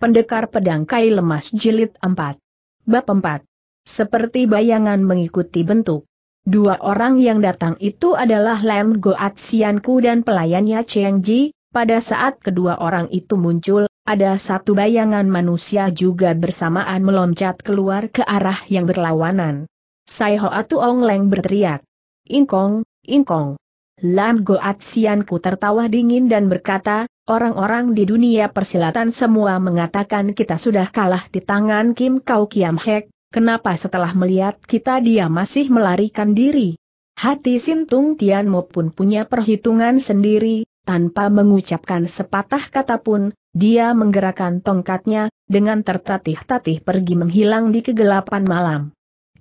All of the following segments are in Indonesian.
Pendekar Pedang Kai Lemas Jilid 4. Bab 4. Seperti bayangan mengikuti bentuk. Dua orang yang datang itu adalah Lem Goat Sianku dan pelayannya Cheng Ji, pada saat kedua orang itu muncul, ada satu bayangan manusia juga bersamaan meloncat keluar ke arah yang berlawanan. Sai Hoatu Ong Leng berteriak. Ingkong, ingkong. Lam Goat Sianku tertawa dingin dan berkata, Orang-orang di dunia persilatan semua mengatakan kita sudah kalah di tangan Kim Kau Kiam Hek, kenapa setelah melihat kita dia masih melarikan diri? Hati Sintung Tian Mo pun punya perhitungan sendiri, tanpa mengucapkan sepatah kata pun, dia menggerakkan tongkatnya, dengan tertatih-tatih pergi menghilang di kegelapan malam.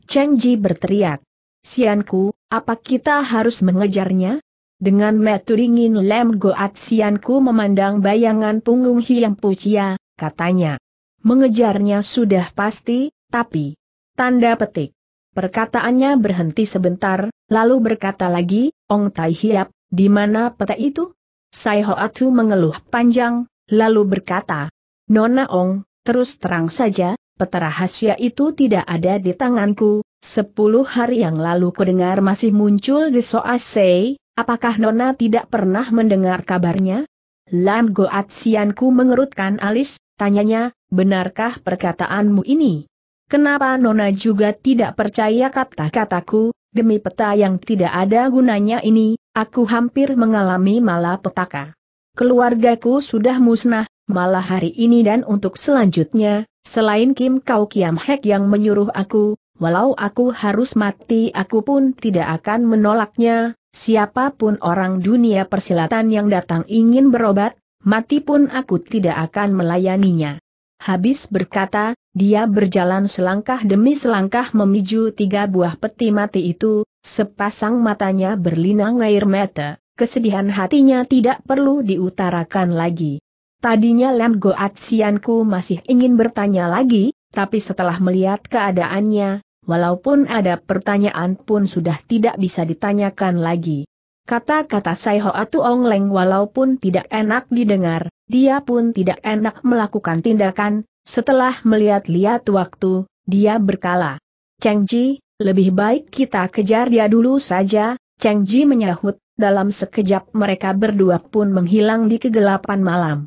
Chen Ji berteriak, Sianku, apa kita harus mengejarnya? Dengan metu dingin Lem Goat Sianku memandang bayangan punggung Hiang Pucia, katanya. Mengejarnya sudah pasti, tapi... Tanda petik. Perkataannya berhenti sebentar, lalu berkata lagi, Ong Tai Hiap, di mana peta itu? Sai Hoatu mengeluh panjang, lalu berkata, Nona Ong, terus terang saja, peta rahasia itu tidak ada di tanganku, sepuluh hari yang lalu kudengar masih muncul di Soasei, Apakah Nona tidak pernah mendengar kabarnya? Lam Goat Sianku mengerutkan alis, tanyanya, benarkah perkataanmu ini? Kenapa Nona juga tidak percaya kata-kataku, demi peta yang tidak ada gunanya ini, aku hampir mengalami malapetaka. Keluargaku sudah musnah, malah hari ini dan untuk selanjutnya, selain Kim Kau Kiam Hek yang menyuruh aku, walau aku harus mati aku pun tidak akan menolaknya, siapapun orang dunia persilatan yang datang ingin berobat, mati pun aku tidak akan melayaninya. Habis berkata, dia berjalan selangkah demi selangkah memiju tiga buah peti mati itu, sepasang matanya berlinang air mata, kesedihan hatinya tidak perlu diutarakan lagi. Tadinya Lem Goat Sianku masih ingin bertanya lagi, tapi setelah melihat keadaannya, walaupun ada pertanyaan pun sudah tidak bisa ditanyakan lagi. Kata-kata Sai Atu Ong Leng walaupun tidak enak didengar, dia pun tidak enak melakukan tindakan, setelah melihat-lihat waktu, dia berkala. Cheng Ji, lebih baik kita kejar dia dulu saja, Cheng Ji menyahut, dalam sekejap mereka berdua pun menghilang di kegelapan malam.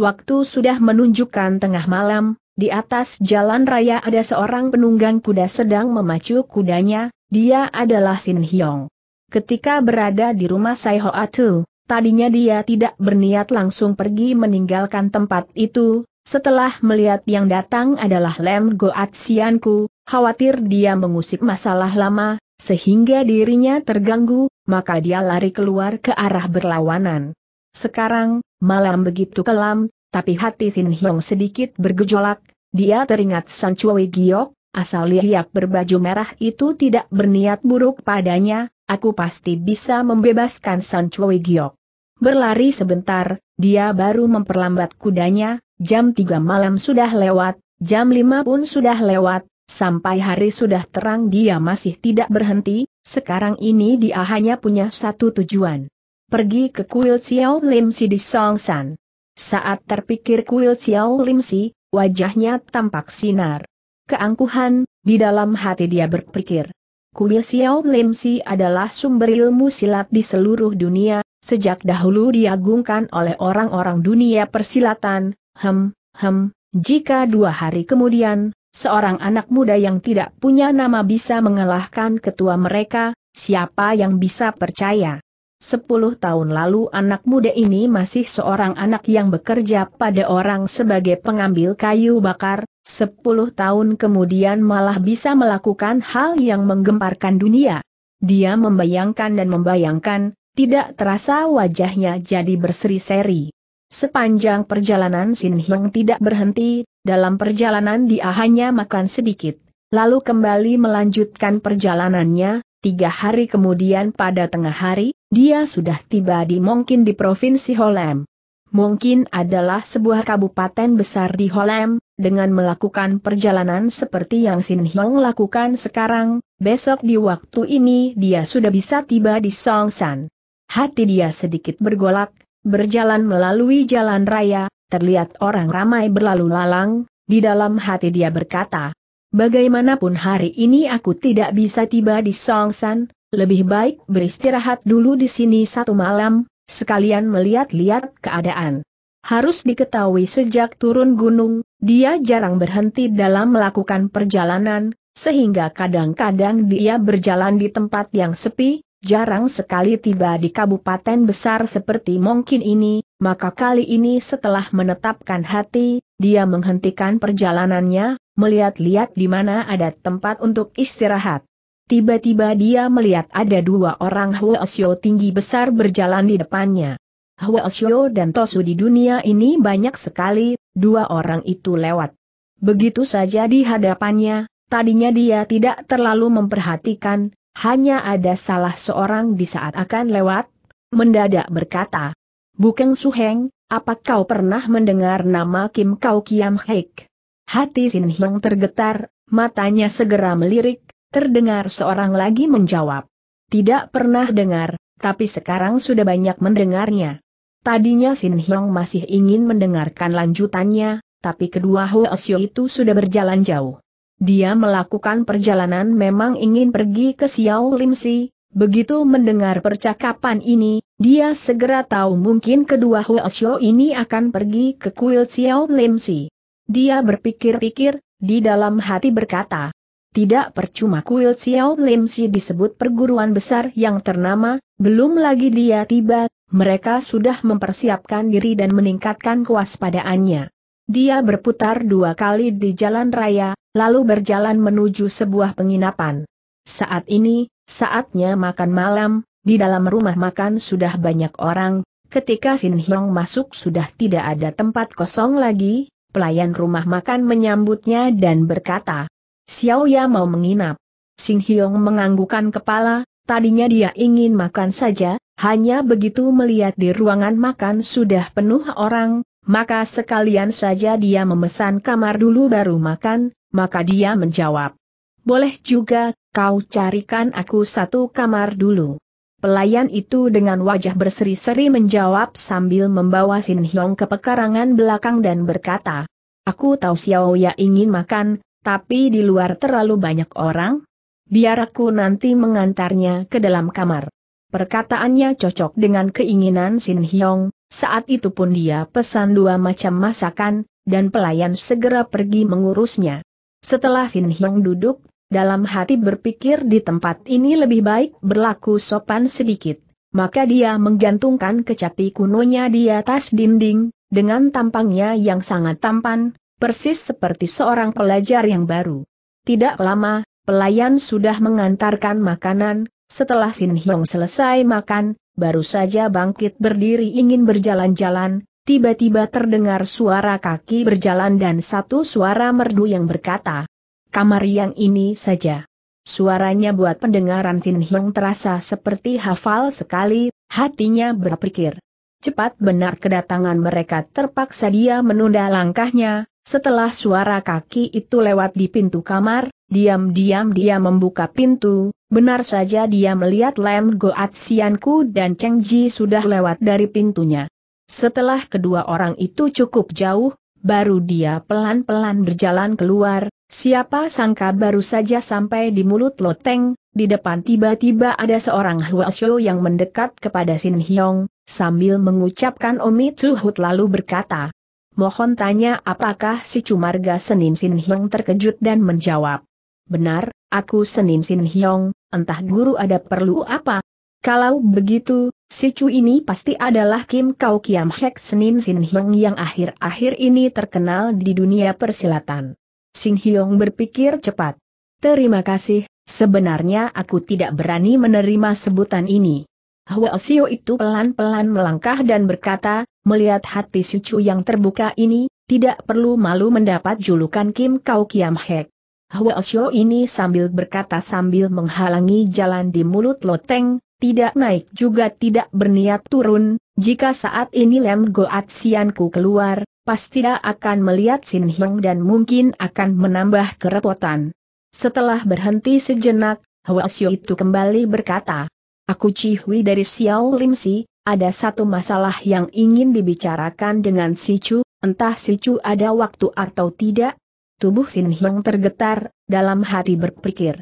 Waktu sudah menunjukkan tengah malam, di atas jalan raya ada seorang penunggang kuda sedang memacu kudanya, dia adalah Sin Hyong. Ketika berada di rumah Sai Ho Atu, tadinya dia tidak berniat langsung pergi meninggalkan tempat itu, setelah melihat yang datang adalah Lem Goat Sianku, khawatir dia mengusik masalah lama, sehingga dirinya terganggu, maka dia lari keluar ke arah berlawanan. Sekarang, malam begitu kelam, tapi hati Sin Hyong sedikit bergejolak, dia teringat San Chui Giok, asal lihat berbaju merah itu tidak berniat buruk padanya, aku pasti bisa membebaskan San Chui Giok. Berlari sebentar, dia baru memperlambat kudanya, jam 3 malam sudah lewat, jam 5 pun sudah lewat, sampai hari sudah terang dia masih tidak berhenti, sekarang ini dia hanya punya satu tujuan. Pergi ke kuil Xiao Lim di Song San. Saat terpikir kuil Xiao Limsi, wajahnya tampak sinar. Keangkuhan, di dalam hati dia berpikir. Kuil Xiao Limsi adalah sumber ilmu silat di seluruh dunia, sejak dahulu diagungkan oleh orang-orang dunia persilatan, hem, hem, jika dua hari kemudian, seorang anak muda yang tidak punya nama bisa mengalahkan ketua mereka, siapa yang bisa percaya? Sepuluh tahun lalu anak muda ini masih seorang anak yang bekerja pada orang sebagai pengambil kayu bakar, sepuluh tahun kemudian malah bisa melakukan hal yang menggemparkan dunia. Dia membayangkan dan membayangkan, tidak terasa wajahnya jadi berseri-seri. Sepanjang perjalanan Sin Hyung tidak berhenti, dalam perjalanan dia hanya makan sedikit, lalu kembali melanjutkan perjalanannya, Tiga hari kemudian pada tengah hari, dia sudah tiba di mungkin di Provinsi Holem. Mungkin adalah sebuah kabupaten besar di Holem, dengan melakukan perjalanan seperti yang Sin Hyong lakukan sekarang, besok di waktu ini dia sudah bisa tiba di Songsan. Hati dia sedikit bergolak, berjalan melalui jalan raya, terlihat orang ramai berlalu lalang, di dalam hati dia berkata, Bagaimanapun hari ini aku tidak bisa tiba di Songsan, lebih baik beristirahat dulu di sini satu malam, sekalian melihat-lihat keadaan. Harus diketahui sejak turun gunung, dia jarang berhenti dalam melakukan perjalanan, sehingga kadang-kadang dia berjalan di tempat yang sepi, jarang sekali tiba di kabupaten besar seperti mungkin ini, maka kali ini setelah menetapkan hati, dia menghentikan perjalanannya, melihat-lihat di mana ada tempat untuk istirahat. Tiba-tiba dia melihat ada dua orang Xiao tinggi besar berjalan di depannya. Xiao dan Tosu di dunia ini banyak sekali, dua orang itu lewat. Begitu saja di hadapannya, tadinya dia tidak terlalu memperhatikan, hanya ada salah seorang di saat akan lewat, mendadak berkata, Bukeng Suheng, apa kau pernah mendengar nama Kim Kau Kiam Hek? Hati Sin Hyong tergetar, matanya segera melirik, terdengar seorang lagi menjawab. Tidak pernah dengar, tapi sekarang sudah banyak mendengarnya. Tadinya Sin Hyong masih ingin mendengarkan lanjutannya, tapi kedua Hoa Sio itu sudah berjalan jauh. Dia melakukan perjalanan memang ingin pergi ke Xiao Lim Si, Begitu mendengar percakapan ini, dia segera tahu mungkin kedua Huo ini akan pergi ke kuil Xiao Lim Si. Dia berpikir-pikir, di dalam hati berkata, tidak percuma kuil Xiao Lim Si disebut perguruan besar yang ternama, belum lagi dia tiba, mereka sudah mempersiapkan diri dan meningkatkan kewaspadaannya. Dia berputar dua kali di jalan raya, lalu berjalan menuju sebuah penginapan. Saat ini, Saatnya makan malam, di dalam rumah makan sudah banyak orang, ketika Sin Hyong masuk sudah tidak ada tempat kosong lagi, pelayan rumah makan menyambutnya dan berkata, Xiao Ya mau menginap. Sin Hyong menganggukan kepala, tadinya dia ingin makan saja, hanya begitu melihat di ruangan makan sudah penuh orang, maka sekalian saja dia memesan kamar dulu baru makan, maka dia menjawab, boleh juga, kau carikan aku satu kamar dulu. Pelayan itu dengan wajah berseri-seri menjawab sambil membawa Sin Hyong ke pekarangan belakang dan berkata, Aku tahu Xiao Ya ingin makan, tapi di luar terlalu banyak orang. Biar aku nanti mengantarnya ke dalam kamar. Perkataannya cocok dengan keinginan Sin Hyong, saat itu pun dia pesan dua macam masakan, dan pelayan segera pergi mengurusnya. Setelah Sin Hyong duduk dalam hati berpikir di tempat ini lebih baik berlaku sopan sedikit. Maka dia menggantungkan kecapi kunonya di atas dinding, dengan tampangnya yang sangat tampan, persis seperti seorang pelajar yang baru. Tidak lama, pelayan sudah mengantarkan makanan, setelah Sin Hyong selesai makan, baru saja bangkit berdiri ingin berjalan-jalan, tiba-tiba terdengar suara kaki berjalan dan satu suara merdu yang berkata, kamar yang ini saja. Suaranya buat pendengaran Sin Hyung terasa seperti hafal sekali, hatinya berpikir. Cepat benar kedatangan mereka terpaksa dia menunda langkahnya, setelah suara kaki itu lewat di pintu kamar, diam-diam dia membuka pintu, benar saja dia melihat Lem Goat Sianku dan Cheng Ji sudah lewat dari pintunya. Setelah kedua orang itu cukup jauh, baru dia pelan-pelan berjalan keluar, Siapa sangka baru saja sampai di mulut loteng, di depan tiba-tiba ada seorang Huasyo yang mendekat kepada Sin Hyong, sambil mengucapkan Omi Tsuhut lalu berkata, Mohon tanya apakah si Cumarga senin Sin Hyong terkejut dan menjawab, Benar, aku senin Sin Hyong, entah guru ada perlu apa? Kalau begitu, si Cu ini pasti adalah Kim Kau Kiam Hek senin Sin Hyong yang akhir-akhir ini terkenal di dunia persilatan. Sing Hyong berpikir cepat. Terima kasih, sebenarnya aku tidak berani menerima sebutan ini. Hua Sio itu pelan-pelan melangkah dan berkata, melihat hati cucu yang terbuka ini, tidak perlu malu mendapat julukan Kim Kau Kiam Hek. Hua Sio ini sambil berkata sambil menghalangi jalan di mulut loteng, tidak naik juga tidak berniat turun, jika saat ini Lem Goat Sianku keluar, pasti akan melihat Sin Hyung dan mungkin akan menambah kerepotan. Setelah berhenti sejenak, Hwa Xiu itu kembali berkata, Aku Cihui dari Xiao Lim Si, ada satu masalah yang ingin dibicarakan dengan Si Chu, entah Si Chu ada waktu atau tidak. Tubuh Sin Hyung tergetar, dalam hati berpikir.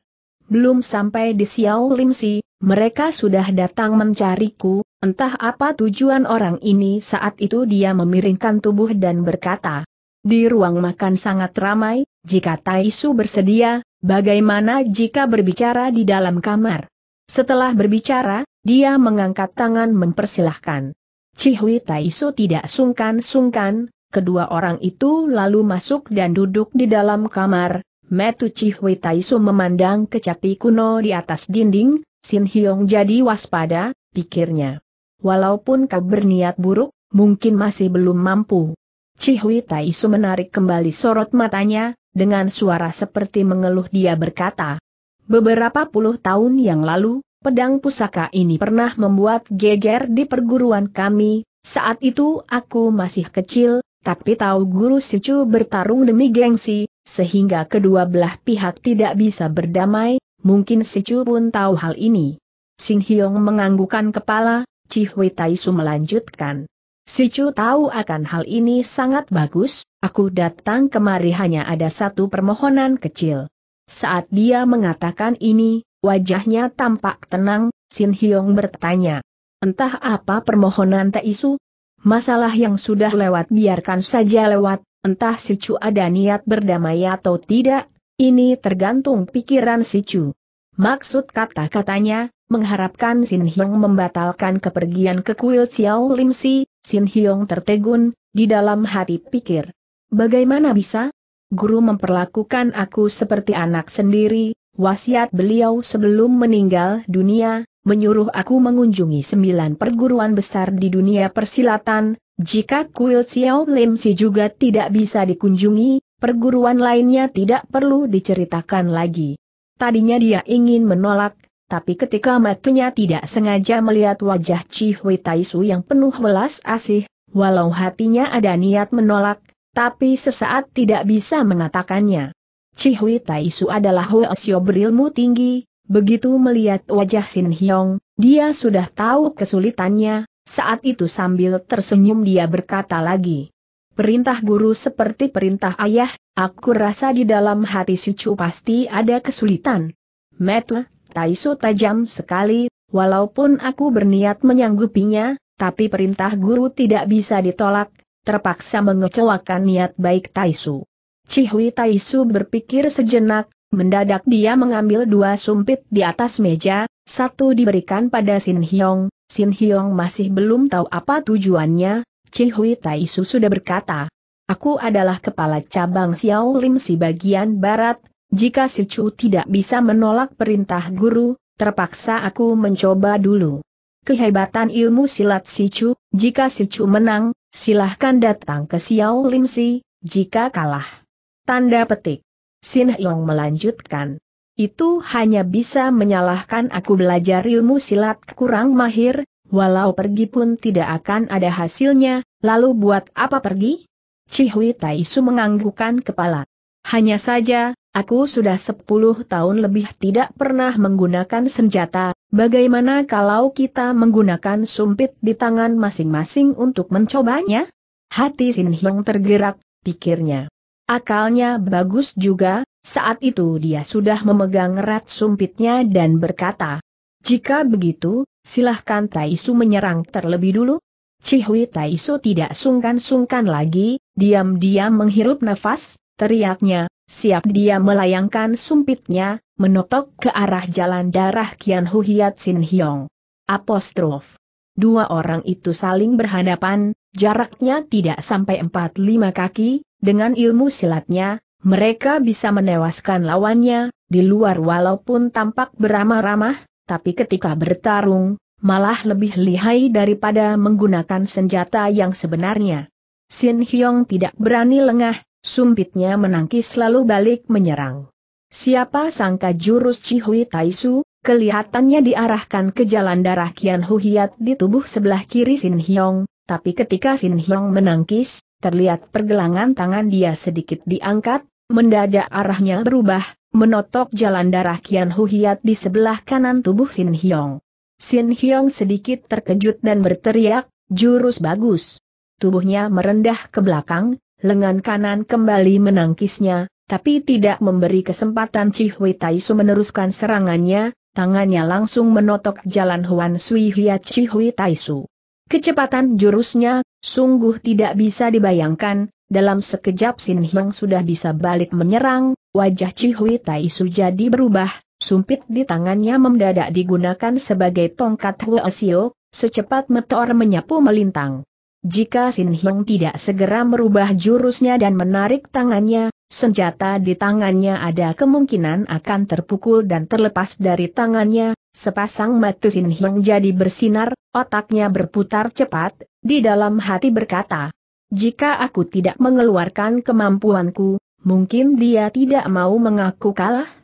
Belum sampai di Xiao Lim Si, mereka sudah datang mencariku, Entah apa tujuan orang ini saat itu dia memiringkan tubuh dan berkata. Di ruang makan sangat ramai, jika Taisu bersedia, bagaimana jika berbicara di dalam kamar? Setelah berbicara, dia mengangkat tangan mempersilahkan. Cihui Taisu tidak sungkan-sungkan, kedua orang itu lalu masuk dan duduk di dalam kamar, Metu Cihui Taisu memandang kecapi kuno di atas dinding, Sin Hyong jadi waspada, pikirnya. Walaupun kau berniat buruk, mungkin masih belum mampu. Cihui Taisu menarik kembali sorot matanya, dengan suara seperti mengeluh dia berkata. Beberapa puluh tahun yang lalu, pedang pusaka ini pernah membuat geger di perguruan kami, saat itu aku masih kecil, tapi tahu guru Sicu bertarung demi gengsi, sehingga kedua belah pihak tidak bisa berdamai, mungkin Sicu pun tahu hal ini. Sing Hyong menganggukan kepala, Cihui Taisu melanjutkan. Si Chu tahu akan hal ini sangat bagus, aku datang kemari hanya ada satu permohonan kecil. Saat dia mengatakan ini, wajahnya tampak tenang, Sin Hyong bertanya. Entah apa permohonan Taisu? Masalah yang sudah lewat biarkan saja lewat, entah si Chu ada niat berdamai atau tidak, ini tergantung pikiran si Chu. Maksud kata-katanya, mengharapkan Sin Hyong membatalkan kepergian ke kuil Xiao Lim Si, Sin Hyong tertegun, di dalam hati pikir. Bagaimana bisa? Guru memperlakukan aku seperti anak sendiri, wasiat beliau sebelum meninggal dunia, menyuruh aku mengunjungi sembilan perguruan besar di dunia persilatan, jika kuil Xiao Lim Si juga tidak bisa dikunjungi, perguruan lainnya tidak perlu diceritakan lagi. Tadinya dia ingin menolak, tapi ketika matanya tidak sengaja melihat wajah Cihui Taisu yang penuh welas asih, walau hatinya ada niat menolak, tapi sesaat tidak bisa mengatakannya. Cihui Taisu adalah Hoesio berilmu tinggi, begitu melihat wajah Sin Hyong, dia sudah tahu kesulitannya, saat itu sambil tersenyum dia berkata lagi. Perintah guru seperti perintah ayah, Aku rasa di dalam hati si Chu pasti ada kesulitan. Metle, Taiso tajam sekali, walaupun aku berniat menyanggupinya, tapi perintah guru tidak bisa ditolak, terpaksa mengecewakan niat baik Taisu. Cihui Taisu berpikir sejenak, mendadak dia mengambil dua sumpit di atas meja, satu diberikan pada Sin Hyong, Sin Hyong masih belum tahu apa tujuannya, Cihui Taisu sudah berkata, Aku adalah kepala cabang Xiao Lim si bagian barat, jika si Chu tidak bisa menolak perintah guru, terpaksa aku mencoba dulu. Kehebatan ilmu silat si Chu, jika si Chu menang, silahkan datang ke Xiao Lim si, jika kalah. Tanda petik. Sin Yong melanjutkan. Itu hanya bisa menyalahkan aku belajar ilmu silat kurang mahir, walau pergi pun tidak akan ada hasilnya, lalu buat apa pergi? Cihui Taisu menganggukkan kepala. Hanya saja, aku sudah sepuluh tahun lebih tidak pernah menggunakan senjata, bagaimana kalau kita menggunakan sumpit di tangan masing-masing untuk mencobanya? Hati Sin Hyong tergerak, pikirnya. Akalnya bagus juga, saat itu dia sudah memegang erat sumpitnya dan berkata, jika begitu, silahkan Taisu menyerang terlebih dulu. Cihui Taisu tidak sungkan-sungkan lagi, Diam-diam menghirup nafas, teriaknya, siap dia melayangkan sumpitnya, menotok ke arah jalan darah Kian Hu Hiat Sin Hiong. Apostrof. Dua orang itu saling berhadapan, jaraknya tidak sampai 4-5 kaki, dengan ilmu silatnya, mereka bisa menewaskan lawannya, di luar walaupun tampak beramah-ramah, tapi ketika bertarung, malah lebih lihai daripada menggunakan senjata yang sebenarnya. Sin Hyong tidak berani lengah, sumpitnya menangkis lalu balik menyerang. Siapa sangka jurus Cihui Taisu, kelihatannya diarahkan ke jalan darah Kian Huhiat di tubuh sebelah kiri Sin Hyong, tapi ketika Sin Hyong menangkis, terlihat pergelangan tangan dia sedikit diangkat, mendadak arahnya berubah, menotok jalan darah Kian Huhiat di sebelah kanan tubuh Sin Hyong. Sin Hyong sedikit terkejut dan berteriak, jurus bagus tubuhnya merendah ke belakang, lengan kanan kembali menangkisnya, tapi tidak memberi kesempatan Cihui Taisu meneruskan serangannya, tangannya langsung menotok jalan Huan Sui Hiat Cihui Taisu. Kecepatan jurusnya, sungguh tidak bisa dibayangkan, dalam sekejap Sin Hyang sudah bisa balik menyerang, wajah Cihui Taisu jadi berubah, sumpit di tangannya mendadak digunakan sebagai tongkat Huasio, secepat meteor menyapu melintang. Jika Sin Hyung tidak segera merubah jurusnya dan menarik tangannya, senjata di tangannya ada kemungkinan akan terpukul dan terlepas dari tangannya, sepasang mata Sin Hyung jadi bersinar, otaknya berputar cepat, di dalam hati berkata, jika aku tidak mengeluarkan kemampuanku, mungkin dia tidak mau mengaku kalah?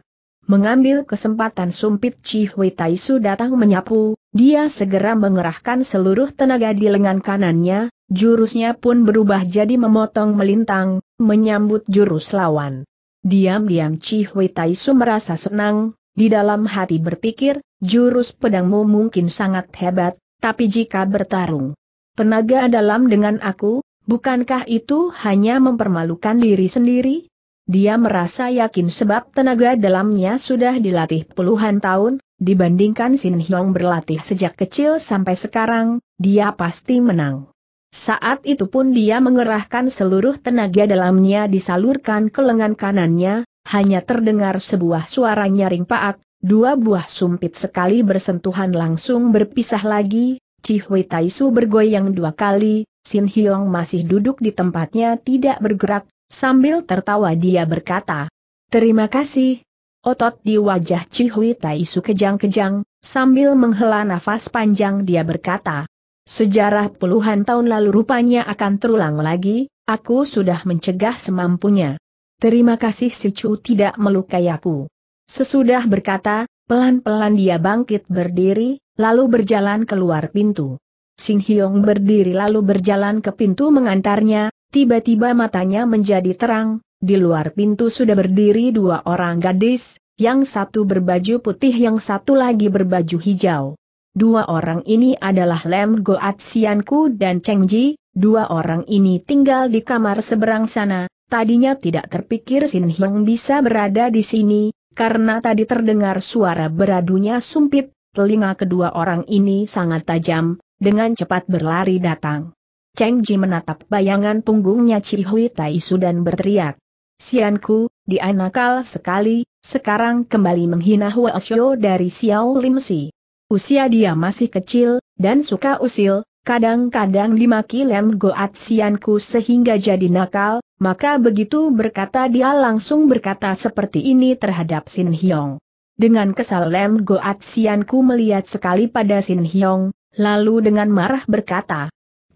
Mengambil kesempatan sumpit Chi Hui Taisu datang menyapu, dia segera mengerahkan seluruh tenaga di lengan kanannya, jurusnya pun berubah jadi memotong melintang, menyambut jurus lawan. Diam-diam Chi Hui Taisu merasa senang, di dalam hati berpikir, jurus pedangmu mungkin sangat hebat, tapi jika bertarung tenaga dalam dengan aku, bukankah itu hanya mempermalukan diri sendiri? Dia merasa yakin sebab tenaga dalamnya sudah dilatih puluhan tahun, dibandingkan Sin Hyong berlatih sejak kecil sampai sekarang, dia pasti menang. Saat itu pun dia mengerahkan seluruh tenaga dalamnya disalurkan ke lengan kanannya, hanya terdengar sebuah suara nyaring paak, dua buah sumpit sekali bersentuhan langsung berpisah lagi, Cihui Taisu bergoyang dua kali, Sin Hyong masih duduk di tempatnya tidak bergerak, Sambil tertawa dia berkata, Terima kasih. Otot di wajah Cihui Taisu kejang-kejang, sambil menghela nafas panjang dia berkata, Sejarah puluhan tahun lalu rupanya akan terulang lagi, aku sudah mencegah semampunya. Terima kasih si Chu tidak melukai aku. Sesudah berkata, pelan-pelan dia bangkit berdiri, lalu berjalan keluar pintu. Sing Hyong berdiri lalu berjalan ke pintu mengantarnya, tiba-tiba matanya menjadi terang, di luar pintu sudah berdiri dua orang gadis, yang satu berbaju putih yang satu lagi berbaju hijau. Dua orang ini adalah Lem Goat Sianku dan Cheng Ji, dua orang ini tinggal di kamar seberang sana, tadinya tidak terpikir Sin Hyung bisa berada di sini, karena tadi terdengar suara beradunya sumpit, telinga kedua orang ini sangat tajam, dengan cepat berlari datang. Cheng Ji menatap bayangan punggungnya Chi Hui Taisu dan berteriak. Sianku, dia nakal sekali, sekarang kembali menghina Hua Xiao dari Xiao Lim Si. Usia dia masih kecil, dan suka usil, kadang-kadang dimaki Lem Goat Sianku sehingga jadi nakal, maka begitu berkata dia langsung berkata seperti ini terhadap Sin Hyong. Dengan kesal Lem Goat Sianku melihat sekali pada Sin Hyong, lalu dengan marah berkata,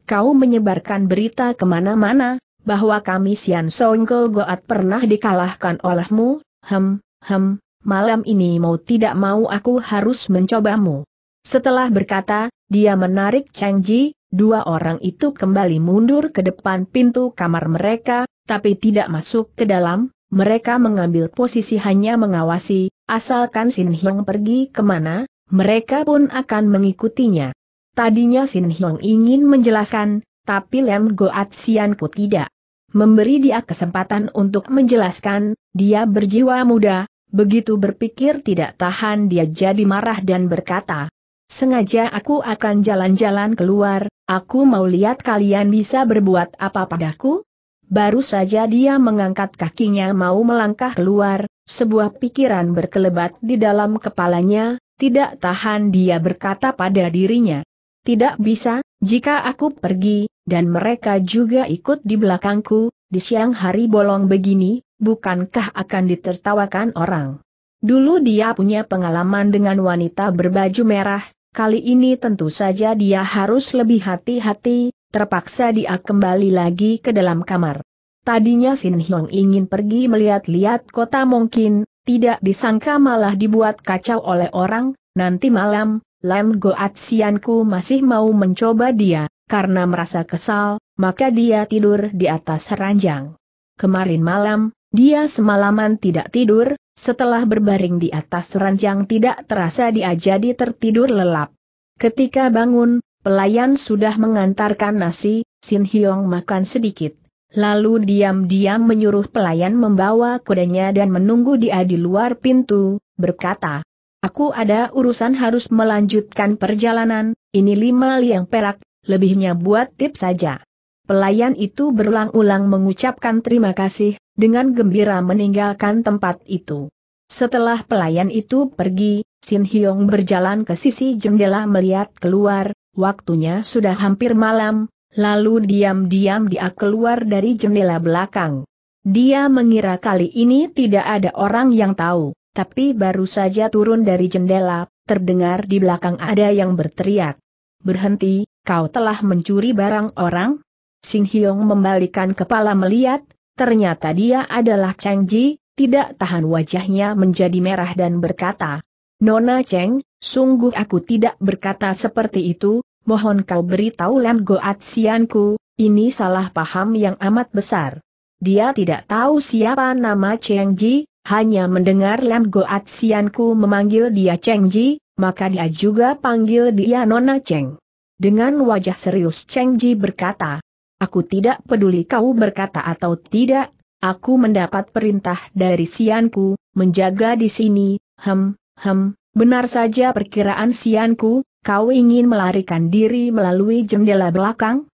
kau menyebarkan berita kemana-mana, bahwa kami Sian Songko Goat pernah dikalahkan olehmu, hem, hem, malam ini mau tidak mau aku harus mencobamu. Setelah berkata, dia menarik Cheng Ji, dua orang itu kembali mundur ke depan pintu kamar mereka, tapi tidak masuk ke dalam, mereka mengambil posisi hanya mengawasi, asalkan Sin Hyang pergi kemana, mereka pun akan mengikutinya. Tadinya Sin Hyong ingin menjelaskan, tapi Lem Goat Sianku tidak. Memberi dia kesempatan untuk menjelaskan, dia berjiwa muda, begitu berpikir tidak tahan dia jadi marah dan berkata, Sengaja aku akan jalan-jalan keluar, aku mau lihat kalian bisa berbuat apa padaku? Baru saja dia mengangkat kakinya mau melangkah keluar, sebuah pikiran berkelebat di dalam kepalanya, tidak tahan dia berkata pada dirinya. Tidak bisa, jika aku pergi, dan mereka juga ikut di belakangku, di siang hari bolong begini, bukankah akan ditertawakan orang? Dulu dia punya pengalaman dengan wanita berbaju merah, kali ini tentu saja dia harus lebih hati-hati, terpaksa dia kembali lagi ke dalam kamar. Tadinya Sin Hyong ingin pergi melihat-lihat kota mungkin, tidak disangka malah dibuat kacau oleh orang, nanti malam, Lam Goat Sianku masih mau mencoba dia, karena merasa kesal, maka dia tidur di atas ranjang. Kemarin malam, dia semalaman tidak tidur, setelah berbaring di atas ranjang tidak terasa dia jadi tertidur lelap. Ketika bangun, pelayan sudah mengantarkan nasi, Sin Hyong makan sedikit. Lalu diam-diam menyuruh pelayan membawa kudanya dan menunggu dia di luar pintu, berkata, Aku ada urusan harus melanjutkan perjalanan, ini lima liang perak, lebihnya buat tip saja. Pelayan itu berulang-ulang mengucapkan terima kasih, dengan gembira meninggalkan tempat itu. Setelah pelayan itu pergi, Sin Hyong berjalan ke sisi jendela melihat keluar, waktunya sudah hampir malam, lalu diam-diam dia keluar dari jendela belakang. Dia mengira kali ini tidak ada orang yang tahu tapi baru saja turun dari jendela, terdengar di belakang ada yang berteriak. Berhenti, kau telah mencuri barang orang? Sing Hyong membalikan kepala melihat, ternyata dia adalah Cheng Ji, tidak tahan wajahnya menjadi merah dan berkata, Nona Cheng, sungguh aku tidak berkata seperti itu, mohon kau beritahu Lam Goat Sianku, ini salah paham yang amat besar. Dia tidak tahu siapa nama Cheng Ji, hanya mendengar Lam Goat Sianku memanggil dia Cheng Ji, maka dia juga panggil dia Nona Cheng. Dengan wajah serius Cheng Ji berkata, Aku tidak peduli kau berkata atau tidak, aku mendapat perintah dari Sianku, menjaga di sini, hem, hem, benar saja perkiraan Sianku, kau ingin melarikan diri melalui jendela belakang?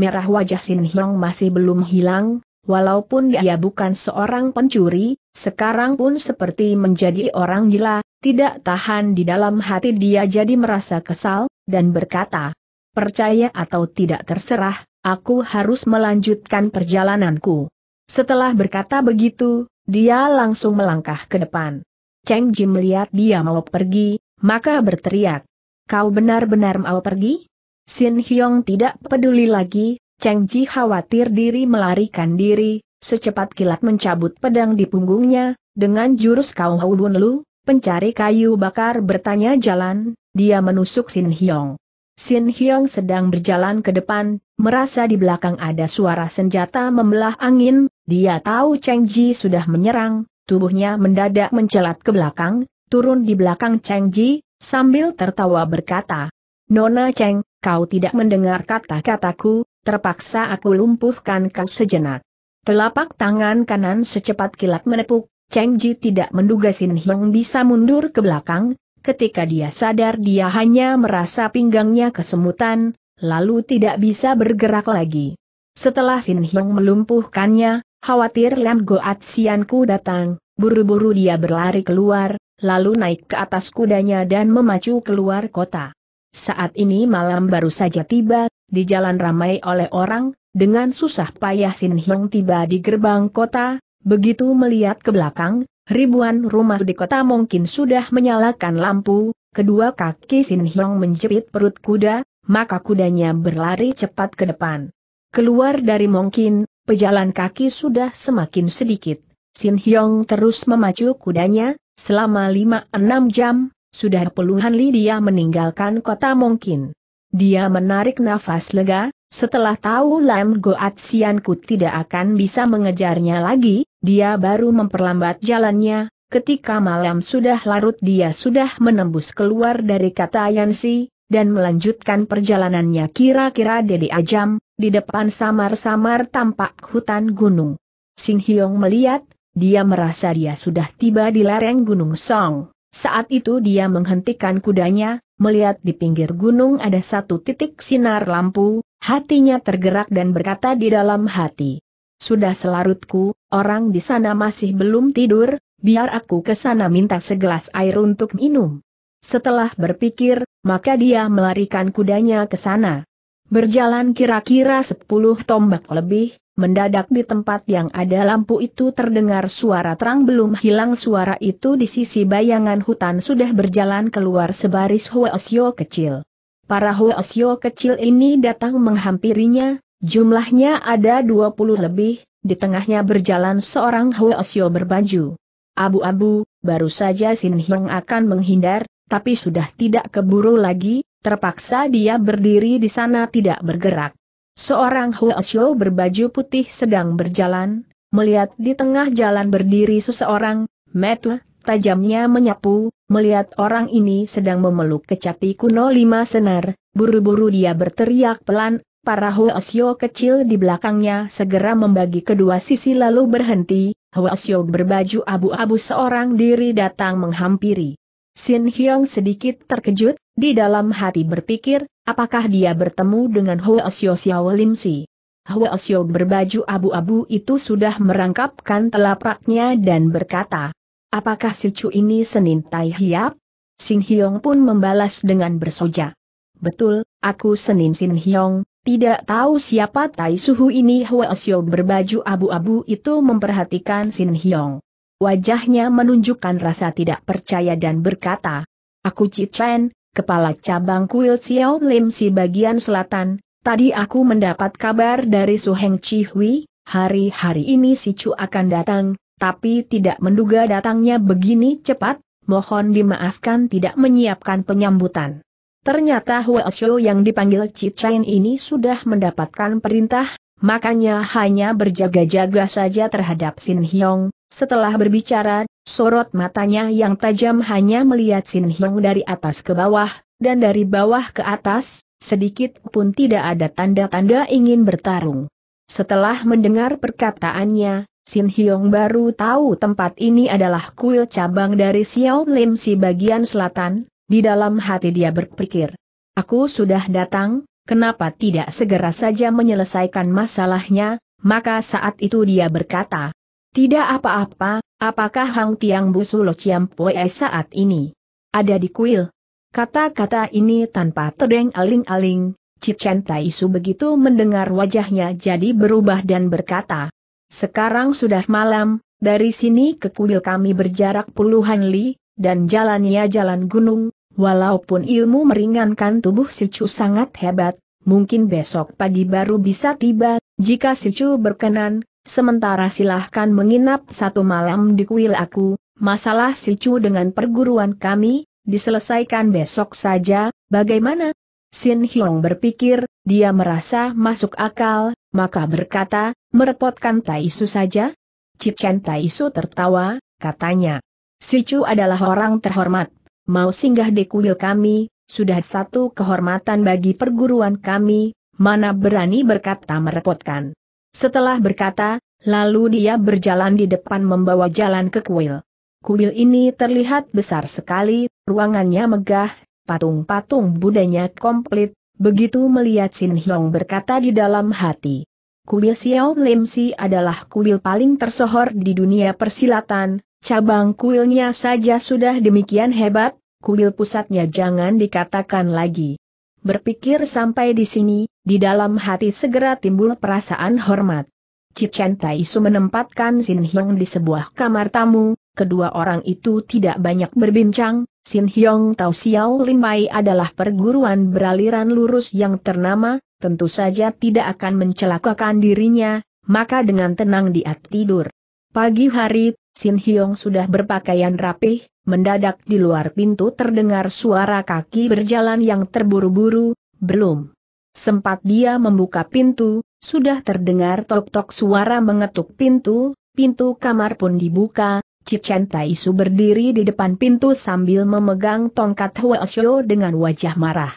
Merah wajah Sin Hyong masih belum hilang, Walaupun dia ya. bukan seorang pencuri, sekarang pun seperti menjadi orang gila, tidak tahan di dalam hati dia jadi merasa kesal, dan berkata, Percaya atau tidak terserah, aku harus melanjutkan perjalananku. Setelah berkata begitu, dia langsung melangkah ke depan. Cheng Ji melihat dia mau pergi, maka berteriak. Kau benar-benar mau pergi? Xin Hyong tidak peduli lagi, Cheng Ji khawatir diri melarikan diri, secepat kilat mencabut pedang di punggungnya, dengan jurus kau Bun Lu, pencari kayu bakar bertanya jalan, dia menusuk Sin Hyong. Sin Hyong sedang berjalan ke depan, merasa di belakang ada suara senjata membelah angin, dia tahu Cheng Ji sudah menyerang, tubuhnya mendadak mencelat ke belakang, turun di belakang Cheng Ji, sambil tertawa berkata, Nona Cheng, kau tidak mendengar kata-kataku, terpaksa aku lumpuhkan kau sejenak. Telapak tangan kanan secepat kilat menepuk, Cheng Ji tidak menduga Sin Hyung bisa mundur ke belakang, ketika dia sadar dia hanya merasa pinggangnya kesemutan, lalu tidak bisa bergerak lagi. Setelah Sin Hyung melumpuhkannya, khawatir Lam Goat Sianku datang, buru-buru dia berlari keluar, lalu naik ke atas kudanya dan memacu keluar kota. Saat ini malam baru saja tiba di jalan ramai oleh orang, dengan susah payah Sin Hyong tiba di gerbang kota, begitu melihat ke belakang, ribuan rumah di kota mungkin sudah menyalakan lampu, kedua kaki Sin Hyong menjepit perut kuda, maka kudanya berlari cepat ke depan. Keluar dari mungkin, pejalan kaki sudah semakin sedikit. Sin Hyong terus memacu kudanya, selama 5-6 jam, sudah puluhan li dia meninggalkan kota mungkin. Dia menarik nafas lega, setelah tahu Lam Goat Sianku tidak akan bisa mengejarnya lagi, dia baru memperlambat jalannya, ketika malam sudah larut dia sudah menembus keluar dari kata Yansi, dan melanjutkan perjalanannya kira-kira dari ajam, di depan samar-samar tampak hutan gunung. Sing Hyong melihat, dia merasa dia sudah tiba di lereng gunung Song. Saat itu dia menghentikan kudanya, melihat di pinggir gunung ada satu titik sinar lampu, hatinya tergerak dan berkata di dalam hati. Sudah selarutku, orang di sana masih belum tidur, biar aku ke sana minta segelas air untuk minum. Setelah berpikir, maka dia melarikan kudanya ke sana. Berjalan kira-kira sepuluh tombak lebih, Mendadak di tempat yang ada lampu itu terdengar suara terang belum hilang suara itu di sisi bayangan hutan sudah berjalan keluar sebaris Hoesyo kecil. Para Hoesyo kecil ini datang menghampirinya, jumlahnya ada 20 lebih, di tengahnya berjalan seorang Hoesyo berbaju. Abu-abu, baru saja Sin hyung akan menghindar, tapi sudah tidak keburu lagi, terpaksa dia berdiri di sana tidak bergerak. Seorang Huo berbaju putih sedang berjalan, melihat di tengah jalan berdiri seseorang, metu, tajamnya menyapu, melihat orang ini sedang memeluk kecapi kuno lima senar, buru-buru dia berteriak pelan, para Huo kecil di belakangnya segera membagi kedua sisi lalu berhenti, Huo berbaju abu-abu seorang diri datang menghampiri. Sin Hyong sedikit terkejut, di dalam hati berpikir, Apakah dia bertemu dengan Hua Xiao Lim Si? Xiao berbaju abu-abu itu sudah merangkapkan telapaknya dan berkata, Apakah si Chu ini Senin Tai Hiap? Sin Hyong pun membalas dengan bersoja. Betul, aku Senin Sin Hyong, tidak tahu siapa Tai Suhu ini Hua Xiao berbaju abu-abu itu memperhatikan Sin Hyong. Wajahnya menunjukkan rasa tidak percaya dan berkata, Aku Chi Chen, kepala cabang kuil Xiao Lim si bagian selatan, tadi aku mendapat kabar dari Su Heng Chi Hui, hari-hari ini si Chu akan datang, tapi tidak menduga datangnya begini cepat, mohon dimaafkan tidak menyiapkan penyambutan. Ternyata Hua Xiu yang dipanggil Chen ini sudah mendapatkan perintah, makanya hanya berjaga-jaga saja terhadap Sin Hiong. Setelah berbicara, sorot matanya yang tajam hanya melihat Sin Hyung dari atas ke bawah, dan dari bawah ke atas, sedikit pun tidak ada tanda-tanda ingin bertarung. Setelah mendengar perkataannya, Sin Hyung baru tahu tempat ini adalah kuil cabang dari Xiao Lim si bagian selatan, di dalam hati dia berpikir. Aku sudah datang, kenapa tidak segera saja menyelesaikan masalahnya, maka saat itu dia berkata, tidak apa-apa, apakah Hang Tiang Busu Chiam Pue saat ini? Ada di kuil. Kata-kata ini tanpa terdeng aling-aling, Cicen Taisu begitu mendengar wajahnya jadi berubah dan berkata, Sekarang sudah malam, dari sini ke kuil kami berjarak puluhan li, dan jalannya jalan gunung, walaupun ilmu meringankan tubuh si Chu sangat hebat, mungkin besok pagi baru bisa tiba, jika si Chu berkenan, Sementara silahkan menginap satu malam di kuil aku, masalah si Chu dengan perguruan kami, diselesaikan besok saja, bagaimana? Sin Hyong berpikir, dia merasa masuk akal, maka berkata, merepotkan Taisu saja? Cipchen Taisu tertawa, katanya. Si Chu adalah orang terhormat, mau singgah di kuil kami, sudah satu kehormatan bagi perguruan kami, mana berani berkata merepotkan. Setelah berkata, lalu dia berjalan di depan membawa jalan ke kuil. Kuil ini terlihat besar sekali, ruangannya megah, patung-patung budanya komplit, begitu melihat Sin Hyong berkata di dalam hati. Kuil Xiao Lim Si adalah kuil paling tersohor di dunia persilatan, cabang kuilnya saja sudah demikian hebat, kuil pusatnya jangan dikatakan lagi. Berpikir sampai di sini, di dalam hati segera timbul perasaan hormat. Cichen Taisu menempatkan Sin Hyong di sebuah kamar tamu, kedua orang itu tidak banyak berbincang, Sin Hyong Tau Xiao Lin Pai adalah perguruan beraliran lurus yang ternama, tentu saja tidak akan mencelakakan dirinya, maka dengan tenang dia tidur. Pagi hari, Sin Hyong sudah berpakaian rapih, mendadak di luar pintu terdengar suara kaki berjalan yang terburu-buru, belum. Sempat dia membuka pintu, sudah terdengar tok-tok suara mengetuk pintu, pintu kamar pun dibuka, Cicen Taisu berdiri di depan pintu sambil memegang tongkat Huasyo dengan wajah marah.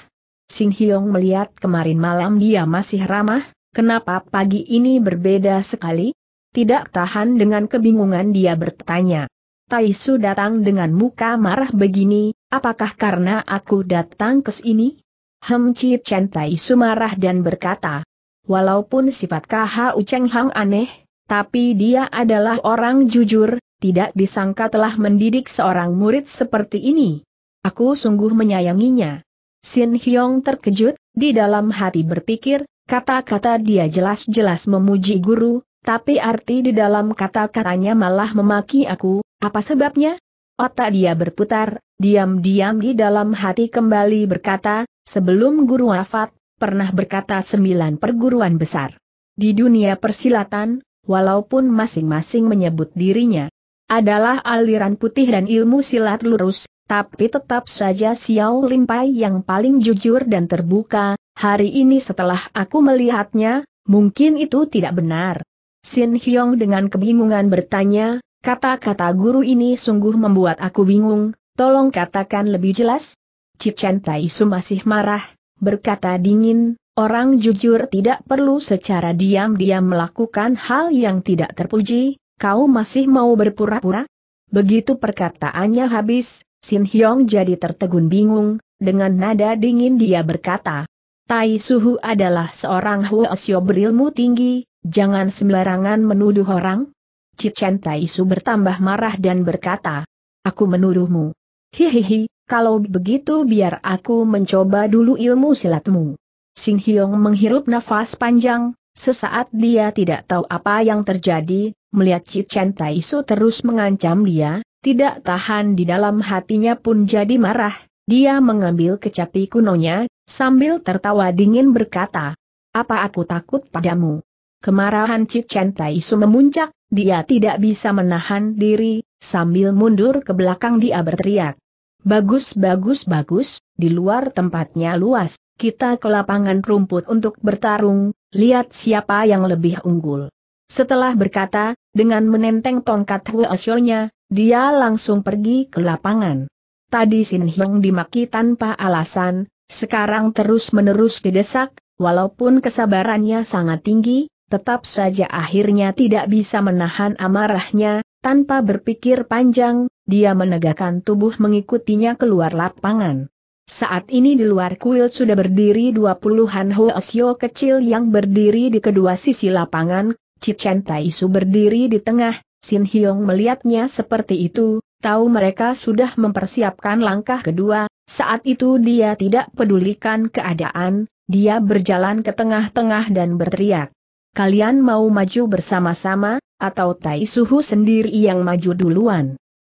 Sing Hyong melihat kemarin malam dia masih ramah, kenapa pagi ini berbeda sekali? Tidak tahan dengan kebingungan dia bertanya. Taisu datang dengan muka marah begini, apakah karena aku datang ke sini? Hamci Chen Tai sumarah dan berkata, Walaupun sifat KHU Cheng Hang aneh, tapi dia adalah orang jujur, tidak disangka telah mendidik seorang murid seperti ini. Aku sungguh menyayanginya. Sin Hyong terkejut, di dalam hati berpikir, kata-kata dia jelas-jelas memuji guru, tapi arti di dalam kata-katanya malah memaki aku, apa sebabnya? Otak dia berputar, diam-diam di dalam hati kembali berkata, sebelum guru wafat, pernah berkata sembilan perguruan besar. Di dunia persilatan, walaupun masing-masing menyebut dirinya adalah aliran putih dan ilmu silat lurus, tapi tetap saja Xiao Limpai yang paling jujur dan terbuka, hari ini setelah aku melihatnya, mungkin itu tidak benar. Xin Hyong dengan kebingungan bertanya, Kata-kata guru ini sungguh membuat aku bingung, tolong katakan lebih jelas. Cicen Taisu masih marah, berkata dingin, orang jujur tidak perlu secara diam-diam melakukan hal yang tidak terpuji, kau masih mau berpura-pura? Begitu perkataannya habis, Sin Hyong jadi tertegun bingung, dengan nada dingin dia berkata, Tai Suhu adalah seorang huasyo berilmu tinggi, jangan sembarangan menuduh orang. Cichen Taisu bertambah marah dan berkata, Aku menuduhmu. Hihihi, kalau begitu biar aku mencoba dulu ilmu silatmu. Sing Hyong menghirup nafas panjang, sesaat dia tidak tahu apa yang terjadi, melihat Cichen Taisu terus mengancam dia, tidak tahan di dalam hatinya pun jadi marah, dia mengambil kecapi kunonya, sambil tertawa dingin berkata, Apa aku takut padamu? Kemarahan Cichen Taisu memuncak, dia tidak bisa menahan diri, sambil mundur ke belakang dia berteriak. Bagus bagus bagus, di luar tempatnya luas, kita ke lapangan rumput untuk bertarung, lihat siapa yang lebih unggul. Setelah berkata, dengan menenteng tongkat Huasionya, dia langsung pergi ke lapangan. Tadi Sin Hyung dimaki tanpa alasan, sekarang terus-menerus didesak, walaupun kesabarannya sangat tinggi, tetap saja akhirnya tidak bisa menahan amarahnya, tanpa berpikir panjang, dia menegakkan tubuh mengikutinya keluar lapangan. Saat ini di luar kuil sudah berdiri dua puluhan hoesio kecil yang berdiri di kedua sisi lapangan, Cicen Taisu berdiri di tengah, Sin Hyong melihatnya seperti itu, tahu mereka sudah mempersiapkan langkah kedua, saat itu dia tidak pedulikan keadaan, dia berjalan ke tengah-tengah dan berteriak kalian mau maju bersama-sama, atau Tai Suhu sendiri yang maju duluan?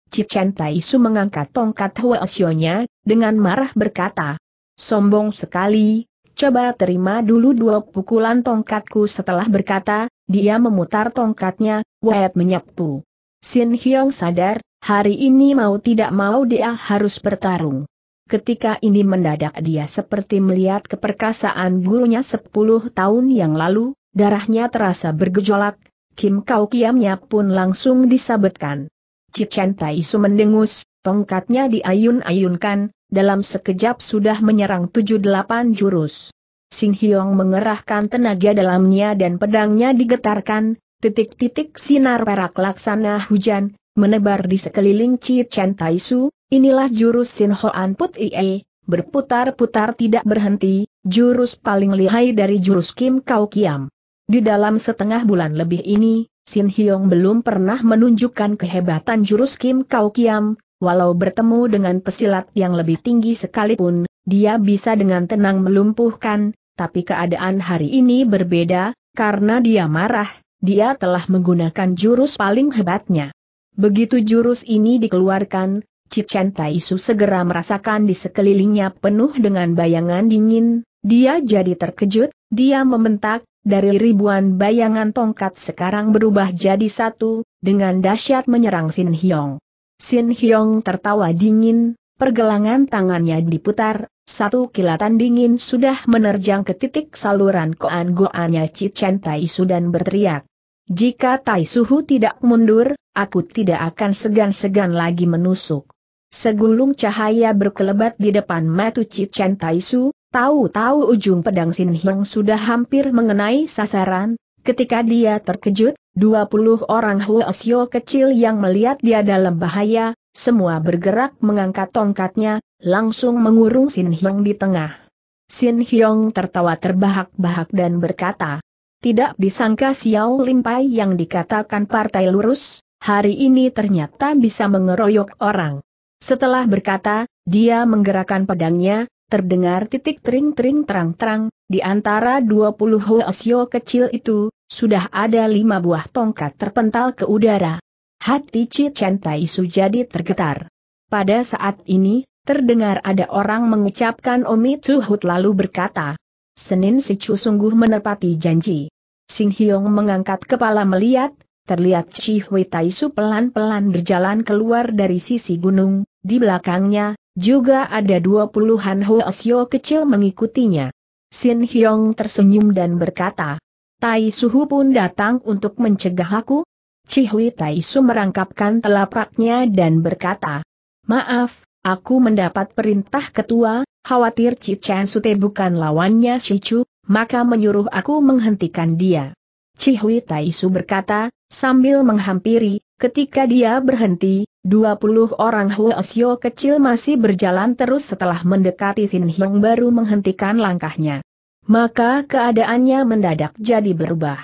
Cicen Tai Su mengangkat tongkat Huaosionya, dengan marah berkata, Sombong sekali, coba terima dulu dua pukulan tongkatku setelah berkata, dia memutar tongkatnya, Wyatt menyapu. Sin Hyong sadar, hari ini mau tidak mau dia harus bertarung. Ketika ini mendadak dia seperti melihat keperkasaan gurunya 10 tahun yang lalu, Darahnya terasa bergejolak, Kim Kau Kiamnya pun langsung disabetkan. Cicen Tai mendengus, tongkatnya diayun-ayunkan, dalam sekejap sudah menyerang tujuh delapan jurus. Sing Hyong mengerahkan tenaga dalamnya dan pedangnya digetarkan, titik-titik sinar perak laksana hujan, menebar di sekeliling Cicen Taisu, inilah jurus Sin Hoan Put Ie, berputar-putar tidak berhenti, jurus paling lihai dari jurus Kim Kau Kiam. Di dalam setengah bulan lebih ini, Sin Hyong belum pernah menunjukkan kehebatan jurus Kim Kau Kiam, walau bertemu dengan pesilat yang lebih tinggi sekalipun, dia bisa dengan tenang melumpuhkan, tapi keadaan hari ini berbeda, karena dia marah, dia telah menggunakan jurus paling hebatnya. Begitu jurus ini dikeluarkan, Cicen Taisu segera merasakan di sekelilingnya penuh dengan bayangan dingin, dia jadi terkejut, dia membentak, dari ribuan bayangan tongkat sekarang berubah jadi satu, dengan dahsyat menyerang Sin Hyong. Sin Hyong tertawa dingin, pergelangan tangannya diputar, satu kilatan dingin sudah menerjang ke titik saluran koan-goannya Cichen Taisu dan berteriak. Jika Tai Suhu tidak mundur, aku tidak akan segan-segan lagi menusuk. Segulung cahaya berkelebat di depan mata Cichen Taisu, Tahu-tahu ujung pedang Sin Hyong sudah hampir mengenai sasaran, ketika dia terkejut, 20 orang Huasyo kecil yang melihat dia dalam bahaya, semua bergerak mengangkat tongkatnya, langsung mengurung Sin Hyong di tengah. Sin Hyong tertawa terbahak-bahak dan berkata, tidak disangka Xiao Limpai yang dikatakan partai lurus, hari ini ternyata bisa mengeroyok orang. Setelah berkata, dia menggerakkan pedangnya, terdengar titik tering-tering terang-terang, di antara 20 hoesyo kecil itu, sudah ada lima buah tongkat terpental ke udara. Hati Cicen Taisu jadi tergetar. Pada saat ini, terdengar ada orang mengucapkan omi Hut lalu berkata, Senin Chu sungguh menepati janji. Sing Hyong mengangkat kepala melihat, terlihat Chihui Taisu pelan-pelan berjalan keluar dari sisi gunung, di belakangnya, juga ada dua puluhan Hoesyo kecil mengikutinya. Xin Hyong tersenyum dan berkata, Tai Suhu pun datang untuk mencegah aku? Cihui Tai Su merangkapkan telapaknya dan berkata, Maaf, aku mendapat perintah ketua, khawatir Chan Sute bukan lawannya Shichu, maka menyuruh aku menghentikan dia. Cihui Su berkata, sambil menghampiri, Ketika dia berhenti, 20 orang Xiao kecil masih berjalan terus setelah mendekati Sin Hyong baru menghentikan langkahnya. Maka keadaannya mendadak jadi berubah.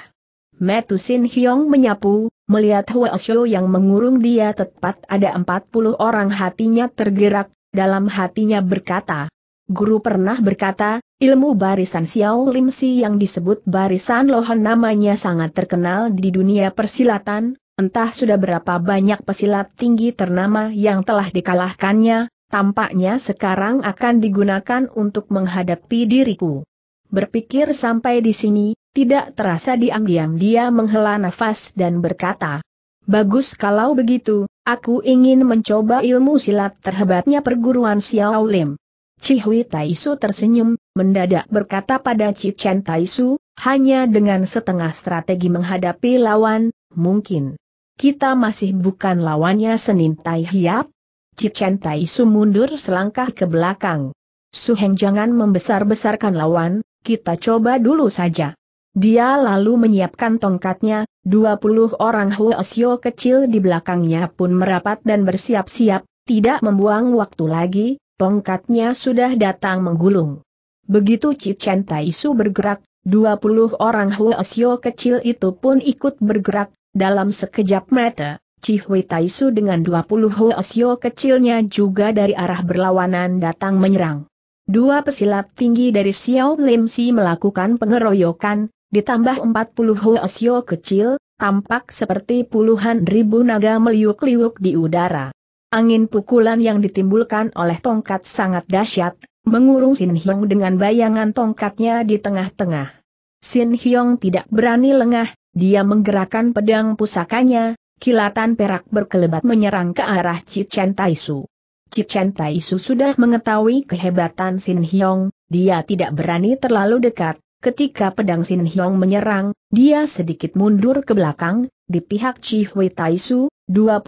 Metu Sin Hyong menyapu, melihat Xiao yang mengurung dia tepat ada 40 orang hatinya tergerak, dalam hatinya berkata, Guru pernah berkata, ilmu barisan Xiao Lim Si yang disebut barisan Lohan namanya sangat terkenal di dunia persilatan, Entah sudah berapa banyak pesilat tinggi ternama yang telah dikalahkannya, tampaknya sekarang akan digunakan untuk menghadapi diriku. Berpikir sampai di sini, tidak terasa diam-diam dia menghela nafas dan berkata, Bagus kalau begitu, aku ingin mencoba ilmu silat terhebatnya perguruan Xiao Lim. Cihui Taisu tersenyum, mendadak berkata pada Cichen Taisu, hanya dengan setengah strategi menghadapi lawan, mungkin kita masih bukan lawannya Senin Tai Hiap? Cicen Tai Su mundur selangkah ke belakang. Suheng jangan membesar-besarkan lawan, kita coba dulu saja. Dia lalu menyiapkan tongkatnya, 20 orang Huosyo kecil di belakangnya pun merapat dan bersiap-siap, tidak membuang waktu lagi, tongkatnya sudah datang menggulung. Begitu Cicen Tai Su bergerak, 20 orang Huosyo kecil itu pun ikut bergerak, dalam sekejap mata, Cihui Taisu dengan 20 hoosyo kecilnya juga dari arah berlawanan datang menyerang. Dua pesilat tinggi dari Xiao Lim Si melakukan pengeroyokan, ditambah 40 hoosyo kecil, tampak seperti puluhan ribu naga meliuk-liuk di udara. Angin pukulan yang ditimbulkan oleh tongkat sangat dahsyat, mengurung Sin Hyong dengan bayangan tongkatnya di tengah-tengah. Sin Hyong tidak berani lengah, dia menggerakkan pedang pusakanya, kilatan perak berkelebat menyerang ke arah Cichen Taisu. Cichen Taisu sudah mengetahui kehebatan Sin Hyong, dia tidak berani terlalu dekat, ketika pedang Sin Hyong menyerang, dia sedikit mundur ke belakang, di pihak Chihui Taisu, 21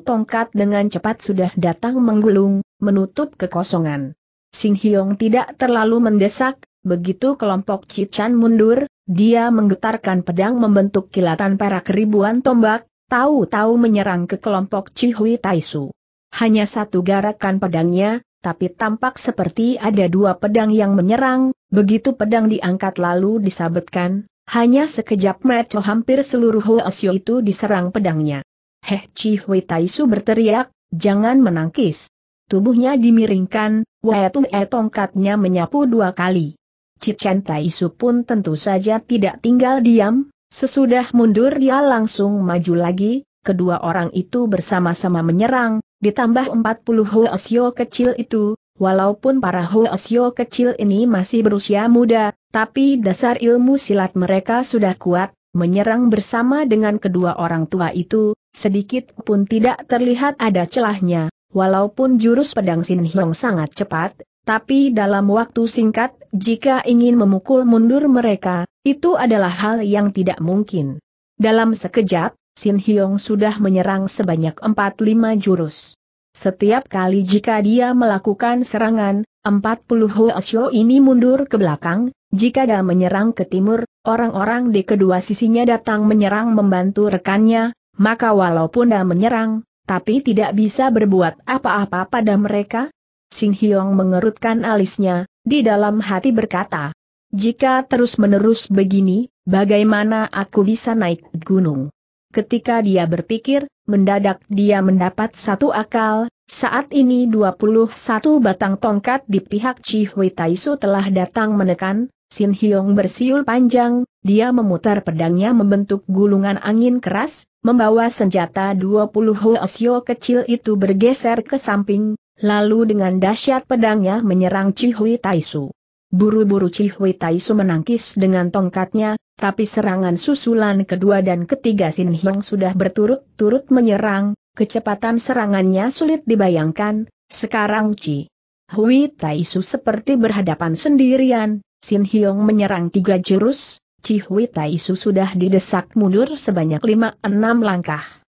tongkat dengan cepat sudah datang menggulung, menutup kekosongan. Sin Hyong tidak terlalu mendesak, Begitu kelompok Cican mundur, dia menggetarkan pedang membentuk kilatan perak ribuan tombak, tahu-tahu menyerang ke kelompok Cihui Taisu. Hanya satu garakan pedangnya, tapi tampak seperti ada dua pedang yang menyerang, begitu pedang diangkat lalu disabetkan, hanya sekejap mata hampir seluruh Asio itu diserang pedangnya. Heh Cihui Taisu berteriak, jangan menangkis. Tubuhnya dimiringkan, Waetung E tongkatnya menyapu dua kali. Cichen Taisu pun tentu saja tidak tinggal diam, sesudah mundur dia langsung maju lagi, kedua orang itu bersama-sama menyerang, ditambah 40 Hoesyo kecil itu, walaupun para Hoesyo kecil ini masih berusia muda, tapi dasar ilmu silat mereka sudah kuat, menyerang bersama dengan kedua orang tua itu, sedikit pun tidak terlihat ada celahnya, walaupun jurus pedang Sin Hiong sangat cepat, tapi dalam waktu singkat, jika ingin memukul mundur mereka, itu adalah hal yang tidak mungkin. Dalam sekejap, Sin Hyong sudah menyerang sebanyak 45 jurus. Setiap kali jika dia melakukan serangan, 40 Hoesyo ini mundur ke belakang, jika dia menyerang ke timur, orang-orang di kedua sisinya datang menyerang membantu rekannya, maka walaupun dia menyerang, tapi tidak bisa berbuat apa-apa pada mereka, Sing Hyong mengerutkan alisnya, di dalam hati berkata, jika terus-menerus begini, bagaimana aku bisa naik gunung? Ketika dia berpikir, mendadak dia mendapat satu akal, saat ini 21 batang tongkat di pihak Chihui Taisu telah datang menekan, Sin Hyong bersiul panjang, dia memutar pedangnya membentuk gulungan angin keras, membawa senjata 20 asio kecil itu bergeser ke samping, Lalu dengan dahsyat pedangnya menyerang Cihui Taisu. Buru-buru Cihui Taisu menangkis dengan tongkatnya, tapi serangan susulan kedua dan ketiga Sin Hyong sudah berturut-turut menyerang, kecepatan serangannya sulit dibayangkan, sekarang Ci. Hui Taisu seperti berhadapan sendirian, Sin Hyong menyerang tiga jurus, Ci Hui Taisu sudah didesak mundur sebanyak lima enam langkah.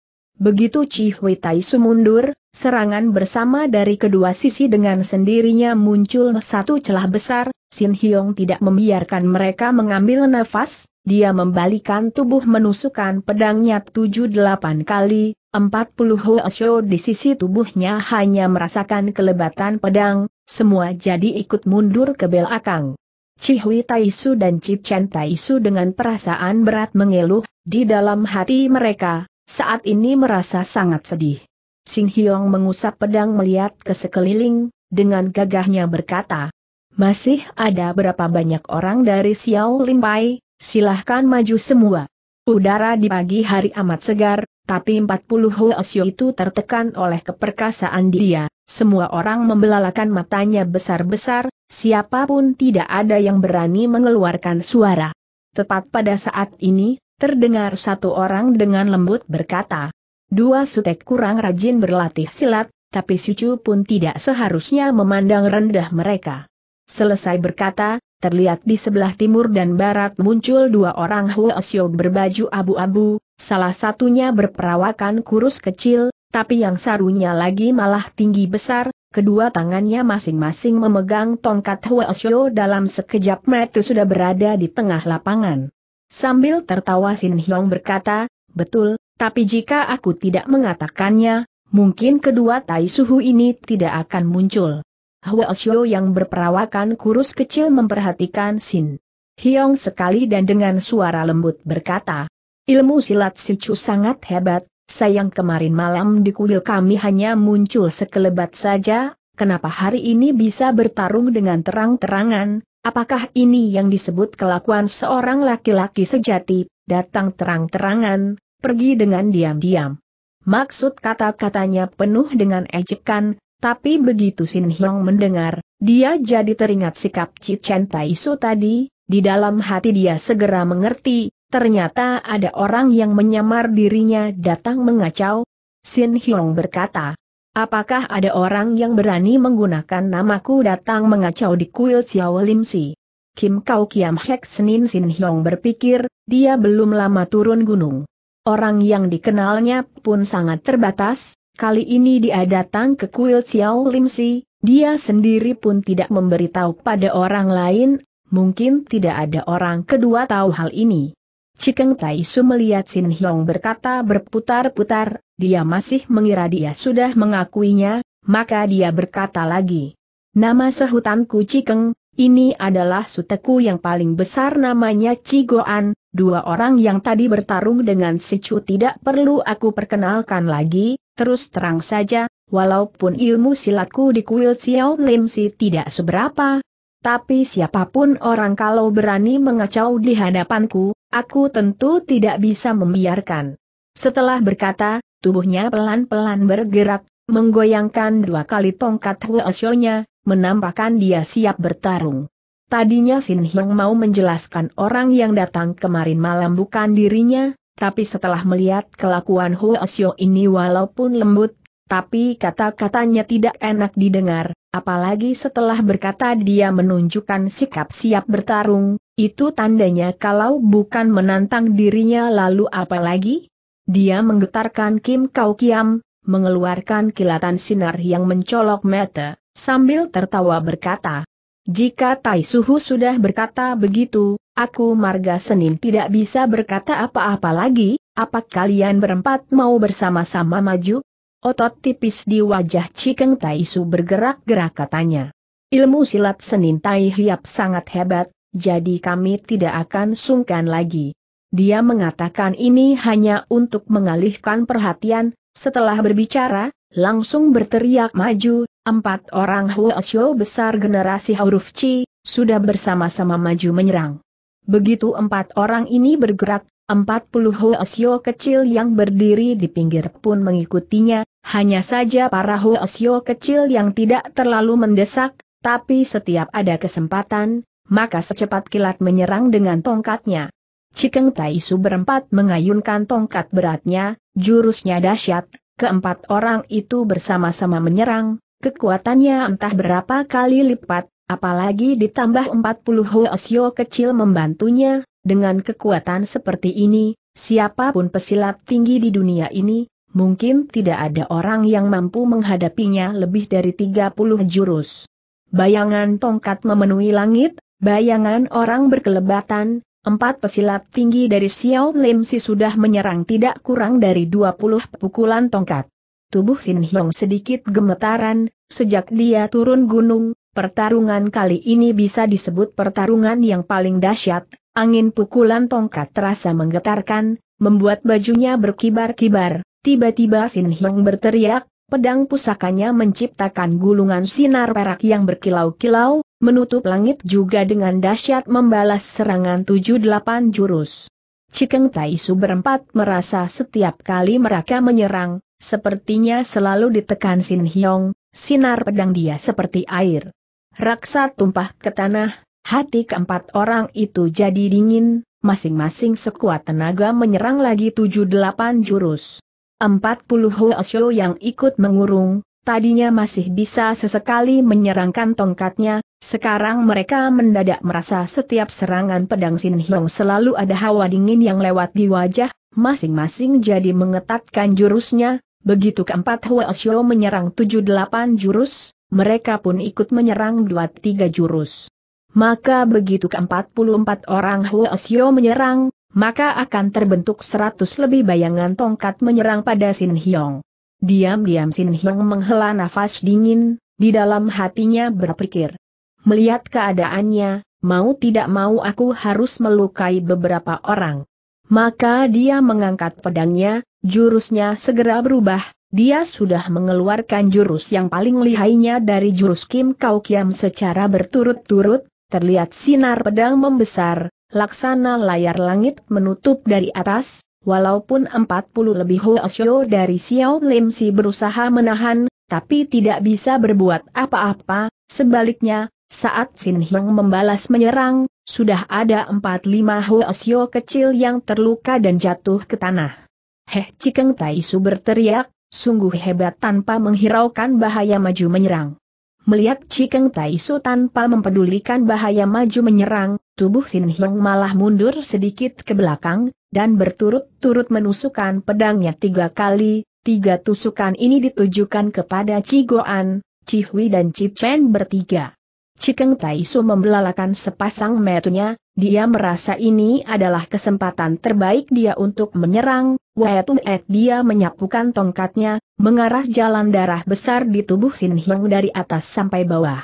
Begitu Chi Hui Su mundur, serangan bersama dari kedua sisi dengan sendirinya muncul satu celah besar, Sin Hyong tidak membiarkan mereka mengambil nafas, dia membalikan tubuh menusukkan pedangnya 78 kali, 40 Hoesho di sisi tubuhnya hanya merasakan kelebatan pedang, semua jadi ikut mundur ke belakang. Tai Taisu dan Cip Chen Taisu dengan perasaan berat mengeluh, di dalam hati mereka, saat ini merasa sangat sedih. Sing Hyong mengusap pedang melihat ke sekeliling, dengan gagahnya berkata, masih ada berapa banyak orang dari Xiao Pai, silahkan maju semua. Udara di pagi hari amat segar, tapi 40 Hoesio itu tertekan oleh keperkasaan dia. Semua orang membelalakan matanya besar-besar, siapapun tidak ada yang berani mengeluarkan suara. Tepat pada saat ini, Terdengar satu orang dengan lembut berkata, Dua sutek kurang rajin berlatih silat, tapi Chu pun tidak seharusnya memandang rendah mereka. Selesai berkata, terlihat di sebelah timur dan barat muncul dua orang Huasyo berbaju abu-abu, salah satunya berperawakan kurus kecil, tapi yang sarunya lagi malah tinggi besar, kedua tangannya masing-masing memegang tongkat Huasyo dalam sekejap mata sudah berada di tengah lapangan. Sambil tertawa Sin Hyong berkata, betul, tapi jika aku tidak mengatakannya, mungkin kedua tai suhu ini tidak akan muncul. Hwa Xiu yang berperawakan kurus kecil memperhatikan Sin Hyong sekali dan dengan suara lembut berkata, ilmu silat Chu sangat hebat, sayang kemarin malam di kuil kami hanya muncul sekelebat saja, kenapa hari ini bisa bertarung dengan terang-terangan, Apakah ini yang disebut kelakuan seorang laki-laki sejati, datang terang-terangan, pergi dengan diam-diam? Maksud kata-katanya penuh dengan ejekan, tapi begitu Sin Hyong mendengar, dia jadi teringat sikap Chen Tai Su tadi, di dalam hati dia segera mengerti, ternyata ada orang yang menyamar dirinya datang mengacau. Sin Hyong berkata, Apakah ada orang yang berani menggunakan namaku datang mengacau di kuil Xiao Lim Si? Kim Kau Kiam Hek Senin Sin Hyong berpikir, dia belum lama turun gunung. Orang yang dikenalnya pun sangat terbatas, kali ini dia datang ke kuil Xiao Lim Si, dia sendiri pun tidak memberitahu pada orang lain, mungkin tidak ada orang kedua tahu hal ini. Cikeng Taisu melihat Sin Hiong berkata berputar-putar, dia masih mengira dia sudah mengakuinya, maka dia berkata lagi. Nama sehutanku Cikeng, ini adalah suteku yang paling besar namanya Cigoan, dua orang yang tadi bertarung dengan Chu tidak perlu aku perkenalkan lagi, terus terang saja, walaupun ilmu silatku di kuil Xiao Lim Si tidak seberapa, tapi siapapun orang kalau berani mengacau di hadapanku, Aku tentu tidak bisa membiarkan. Setelah berkata, tubuhnya pelan-pelan bergerak, menggoyangkan dua kali tongkat Huosionya, menampakkan dia siap bertarung. Tadinya Sin Hyung mau menjelaskan orang yang datang kemarin malam bukan dirinya, tapi setelah melihat kelakuan Huosio ini walaupun lembut, tapi kata-katanya tidak enak didengar, apalagi setelah berkata dia menunjukkan sikap siap bertarung, itu tandanya kalau bukan menantang dirinya lalu apa lagi? Dia menggetarkan Kim Kau Kiam, mengeluarkan kilatan sinar yang mencolok mata, sambil tertawa berkata, Jika Tai Suhu sudah berkata begitu, aku Marga Senin tidak bisa berkata apa-apa lagi, apa kalian berempat mau bersama-sama maju? Otot tipis di wajah Cikeng Tai Su bergerak-gerak katanya. Ilmu silat Senin Tai Hiap sangat hebat, jadi kami tidak akan sungkan lagi. Dia mengatakan ini hanya untuk mengalihkan perhatian, setelah berbicara, langsung berteriak maju, empat orang Huo besar generasi huruf C, sudah bersama-sama maju menyerang. Begitu empat orang ini bergerak, empat puluh Huo kecil yang berdiri di pinggir pun mengikutinya, hanya saja para Huo kecil yang tidak terlalu mendesak, tapi setiap ada kesempatan, maka secepat kilat menyerang dengan tongkatnya. Cikeng Taisu berempat mengayunkan tongkat beratnya, jurusnya dahsyat, keempat orang itu bersama-sama menyerang, kekuatannya entah berapa kali lipat, apalagi ditambah 40 Hoesio kecil membantunya, dengan kekuatan seperti ini, siapapun pesilat tinggi di dunia ini, mungkin tidak ada orang yang mampu menghadapinya lebih dari 30 jurus. Bayangan tongkat memenuhi langit, Bayangan orang berkelebatan, Empat pesilat tinggi dari Xiao Lim Si sudah menyerang tidak kurang dari 20 pukulan tongkat. Tubuh Sin Hiong sedikit gemetaran, sejak dia turun gunung, pertarungan kali ini bisa disebut pertarungan yang paling dahsyat. Angin pukulan tongkat terasa menggetarkan, membuat bajunya berkibar-kibar. Tiba-tiba Sin Hiong berteriak, pedang pusakanya menciptakan gulungan sinar perak yang berkilau-kilau, menutup langit juga dengan dahsyat membalas serangan 78 jurus. Cikeng Taisu berempat merasa setiap kali mereka menyerang, sepertinya selalu ditekan Sin Hyong, sinar pedang dia seperti air. Raksa tumpah ke tanah, hati keempat orang itu jadi dingin, masing-masing sekuat tenaga menyerang lagi 78 jurus. 40 Hoesyo yang ikut mengurung, tadinya masih bisa sesekali menyerangkan tongkatnya, sekarang mereka mendadak merasa setiap serangan pedang Sin Hiong selalu ada hawa dingin yang lewat di wajah, masing-masing jadi mengetatkan jurusnya, begitu keempat Hua Xiao menyerang 7-8 jurus, mereka pun ikut menyerang 2-3 jurus. Maka begitu ke-44 orang Hua Xiao menyerang, maka akan terbentuk 100 lebih bayangan tongkat menyerang pada Sin Hiong. Diam-diam Sin Hiong menghela nafas dingin, di dalam hatinya berpikir, Melihat keadaannya, mau tidak mau aku harus melukai beberapa orang. Maka dia mengangkat pedangnya, jurusnya segera berubah, dia sudah mengeluarkan jurus yang paling lihainya dari jurus Kim Kau Kiam secara berturut-turut, terlihat sinar pedang membesar, laksana layar langit menutup dari atas, walaupun 40 lebih Hoesyo dari Xiao Lim Si berusaha menahan, tapi tidak bisa berbuat apa-apa, sebaliknya, saat Sin Heng membalas menyerang, sudah ada empat lima Huo kecil yang terluka dan jatuh ke tanah. Heh Cikeng Tai Su berteriak, sungguh hebat tanpa menghiraukan bahaya maju menyerang. Melihat Cikeng Tai Su tanpa mempedulikan bahaya maju menyerang, tubuh Sin Heng malah mundur sedikit ke belakang, dan berturut-turut menusukkan pedangnya tiga kali, tiga tusukan ini ditujukan kepada Cigoan, Cihui dan Cichen bertiga. Cikeng Taisu membelalakan sepasang metunya, dia merasa ini adalah kesempatan terbaik dia untuk menyerang, Wetungek dia menyapukan tongkatnya, mengarah jalan darah besar di tubuh Sin Hyung dari atas sampai bawah.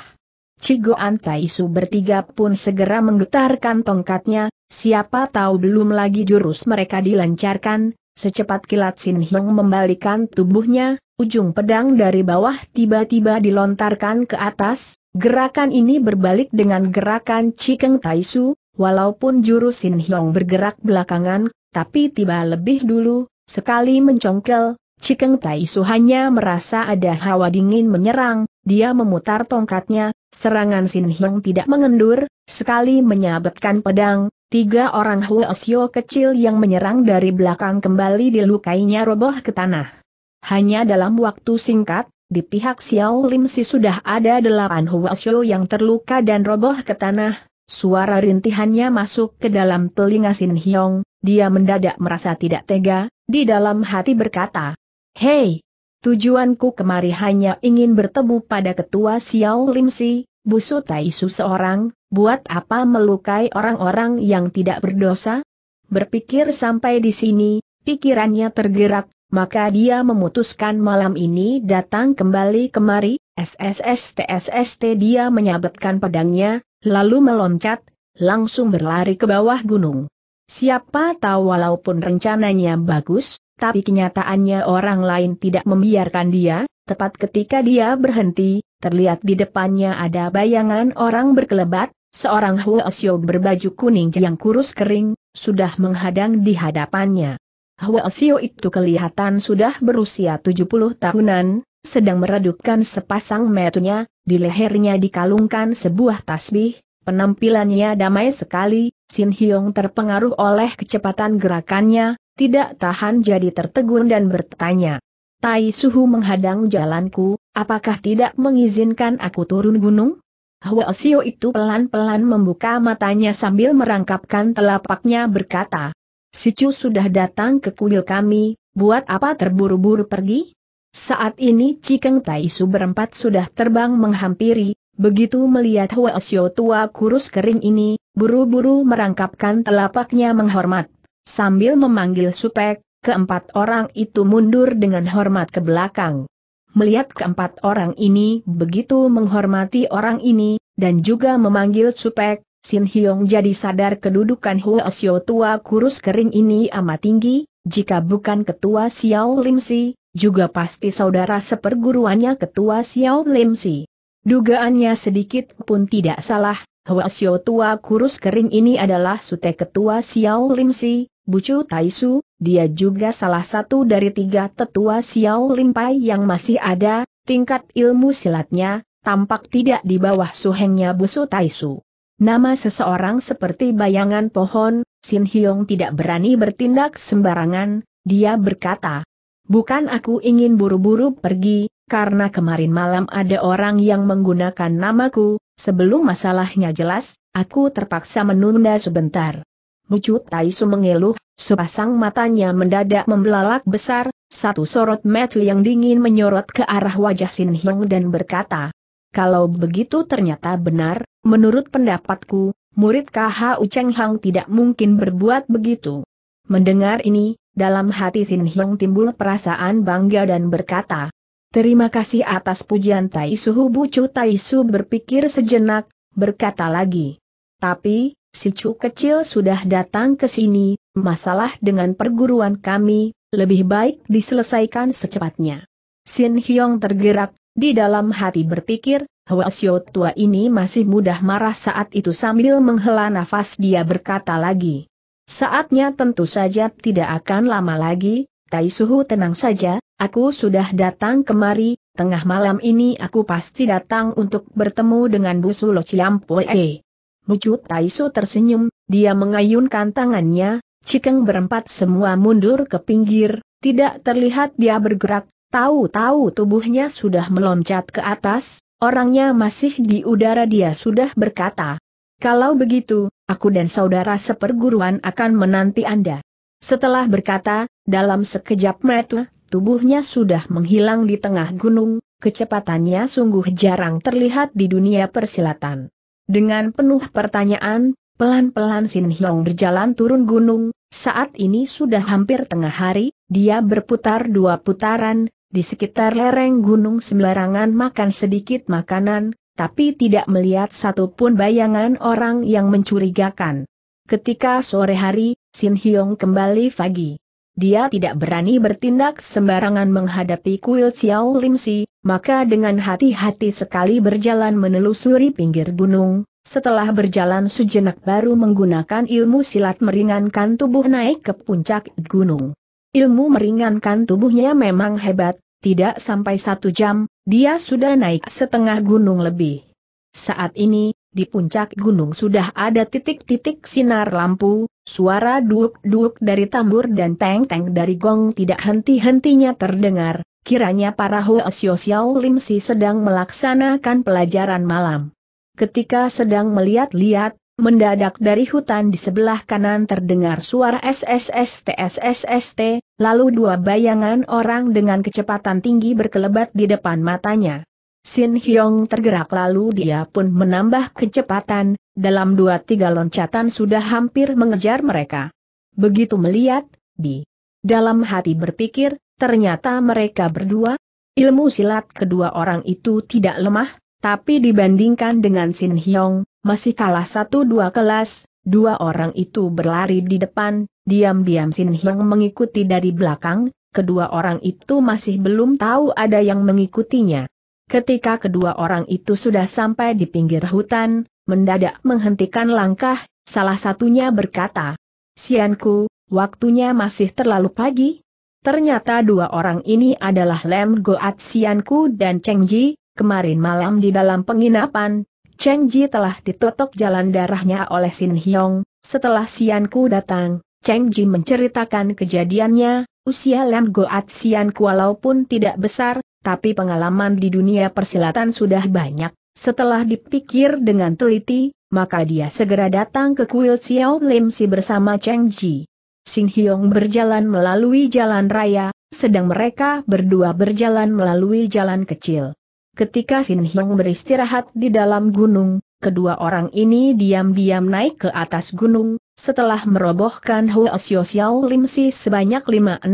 Cigoan Taisu bertiga pun segera menggetarkan tongkatnya, siapa tahu belum lagi jurus mereka dilancarkan, secepat kilat Sin Hyung membalikan tubuhnya, ujung pedang dari bawah tiba-tiba dilontarkan ke atas, gerakan ini berbalik dengan gerakan Cikeng Taisu, walaupun jurus Sin Hyong bergerak belakangan, tapi tiba lebih dulu, sekali mencongkel, Cikeng Taisu hanya merasa ada hawa dingin menyerang, dia memutar tongkatnya, serangan Sin Hyong tidak mengendur, sekali menyabetkan pedang, tiga orang Huo Xiao kecil yang menyerang dari belakang kembali dilukainya roboh ke tanah. Hanya dalam waktu singkat, di pihak Xiao Lim Si sudah ada delapan Huasyo yang terluka dan roboh ke tanah, suara rintihannya masuk ke dalam telinga Sin Hyong, dia mendadak merasa tidak tega, di dalam hati berkata, Hei, tujuanku kemari hanya ingin bertemu pada ketua Xiao Lim Si, busu Taisu seorang, buat apa melukai orang-orang yang tidak berdosa? Berpikir sampai di sini, pikirannya tergerak, maka dia memutuskan malam ini datang kembali kemari, SSSTSST dia menyabetkan pedangnya, lalu meloncat, langsung berlari ke bawah gunung. Siapa tahu walaupun rencananya bagus, tapi kenyataannya orang lain tidak membiarkan dia, tepat ketika dia berhenti, terlihat di depannya ada bayangan orang berkelebat, seorang Huo Xiu berbaju kuning yang kurus kering, sudah menghadang di hadapannya. Hwa Sio itu kelihatan sudah berusia 70 tahunan, sedang meredupkan sepasang metunya, di lehernya dikalungkan sebuah tasbih, penampilannya damai sekali, Sin Hyong terpengaruh oleh kecepatan gerakannya, tidak tahan jadi tertegun dan bertanya. Tai Suhu menghadang jalanku, apakah tidak mengizinkan aku turun gunung? Hwa Sio itu pelan-pelan membuka matanya sambil merangkapkan telapaknya berkata, Si Chu sudah datang ke kuil kami, buat apa terburu-buru pergi? Saat ini Cikeng Taisu berempat sudah terbang menghampiri, begitu melihat Huasyo tua kurus kering ini, buru-buru merangkapkan telapaknya menghormat. Sambil memanggil supek, keempat orang itu mundur dengan hormat ke belakang. Melihat keempat orang ini begitu menghormati orang ini, dan juga memanggil supek, Sin Hyong jadi sadar kedudukan Hua Xiao tua kurus kering ini amat tinggi, jika bukan ketua Xiao Lim Si, juga pasti saudara seperguruannya ketua Xiao Lim Si. Dugaannya sedikit pun tidak salah, Hua Xiao tua kurus kering ini adalah sute ketua Xiao Lim Si, Bucu Taisu, dia juga salah satu dari tiga tetua Xiao Lim Pai yang masih ada, tingkat ilmu silatnya, tampak tidak di bawah suhengnya Busu Taisu. Nama seseorang seperti bayangan pohon, Sin Hyong tidak berani bertindak sembarangan, dia berkata. Bukan aku ingin buru-buru pergi, karena kemarin malam ada orang yang menggunakan namaku, sebelum masalahnya jelas, aku terpaksa menunda sebentar. Bucu Taisu mengeluh, sepasang matanya mendadak membelalak besar, satu sorot mata yang dingin menyorot ke arah wajah Sin Hyung dan berkata, kalau begitu ternyata benar, Menurut pendapatku, murid KH Uceng Hang tidak mungkin berbuat begitu. Mendengar ini, dalam hati Sin Hyong timbul perasaan bangga dan berkata, Terima kasih atas pujian Tai Suhu Chu Tai Su berpikir sejenak, berkata lagi. Tapi, si cu kecil sudah datang ke sini, masalah dengan perguruan kami, lebih baik diselesaikan secepatnya. Sin Hyong tergerak, di dalam hati berpikir, Hwasyo tua ini masih mudah marah saat itu sambil menghela nafas dia berkata lagi. Saatnya tentu saja tidak akan lama lagi, Tai Suhu tenang saja, aku sudah datang kemari, tengah malam ini aku pasti datang untuk bertemu dengan Bu Sulo Ciampoe. Bucu Su tersenyum, dia mengayunkan tangannya, Cikeng berempat semua mundur ke pinggir, tidak terlihat dia bergerak, tahu-tahu tubuhnya sudah meloncat ke atas, Orangnya masih di udara dia sudah berkata. Kalau begitu, aku dan saudara seperguruan akan menanti Anda. Setelah berkata, dalam sekejap mata, tubuhnya sudah menghilang di tengah gunung, kecepatannya sungguh jarang terlihat di dunia persilatan. Dengan penuh pertanyaan, pelan-pelan Sin Hyong berjalan turun gunung, saat ini sudah hampir tengah hari, dia berputar dua putaran, di sekitar lereng gunung sembarangan makan sedikit makanan, tapi tidak melihat satupun bayangan orang yang mencurigakan. Ketika sore hari, Sin Hyong kembali pagi. Dia tidak berani bertindak sembarangan menghadapi kuil Xiao Lim Si, maka dengan hati-hati sekali berjalan menelusuri pinggir gunung, setelah berjalan sejenak baru menggunakan ilmu silat meringankan tubuh naik ke puncak gunung. Ilmu meringankan tubuhnya memang hebat, tidak sampai satu jam, dia sudah naik setengah gunung lebih. Saat ini, di puncak gunung sudah ada titik-titik sinar lampu, suara duuk-duuk dari tambur dan teng-teng dari gong tidak henti-hentinya terdengar, kiranya para Hoa Xiao Xiao Lim Si sedang melaksanakan pelajaran malam. Ketika sedang melihat-lihat, Mendadak dari hutan di sebelah kanan terdengar suara SSSTSSST, lalu dua bayangan orang dengan kecepatan tinggi berkelebat di depan matanya. Sin Hyong tergerak lalu dia pun menambah kecepatan, dalam dua tiga loncatan sudah hampir mengejar mereka. Begitu melihat, di dalam hati berpikir, ternyata mereka berdua, ilmu silat kedua orang itu tidak lemah, tapi dibandingkan dengan Sin Hyong, masih kalah satu dua kelas, dua orang itu berlari di depan, diam-diam Sin Hyang mengikuti dari belakang, kedua orang itu masih belum tahu ada yang mengikutinya. Ketika kedua orang itu sudah sampai di pinggir hutan, mendadak menghentikan langkah, salah satunya berkata, Sianku, waktunya masih terlalu pagi. Ternyata dua orang ini adalah Lem Goat Sianku dan Cheng Ji, kemarin malam di dalam penginapan, Cheng Ji telah ditotok jalan darahnya oleh Sin Hyong, setelah Sian Ku datang, Cheng Ji menceritakan kejadiannya, usia Lam Goat Sian Ku walaupun tidak besar, tapi pengalaman di dunia persilatan sudah banyak, setelah dipikir dengan teliti, maka dia segera datang ke kuil Xiao Lim Si bersama Cheng Ji. Sin Hyong berjalan melalui jalan raya, sedang mereka berdua berjalan melalui jalan kecil. Ketika Sin Hong beristirahat di dalam gunung, kedua orang ini diam-diam naik ke atas gunung, setelah merobohkan Hua Xiao Xiao Lim Si sebanyak 5-16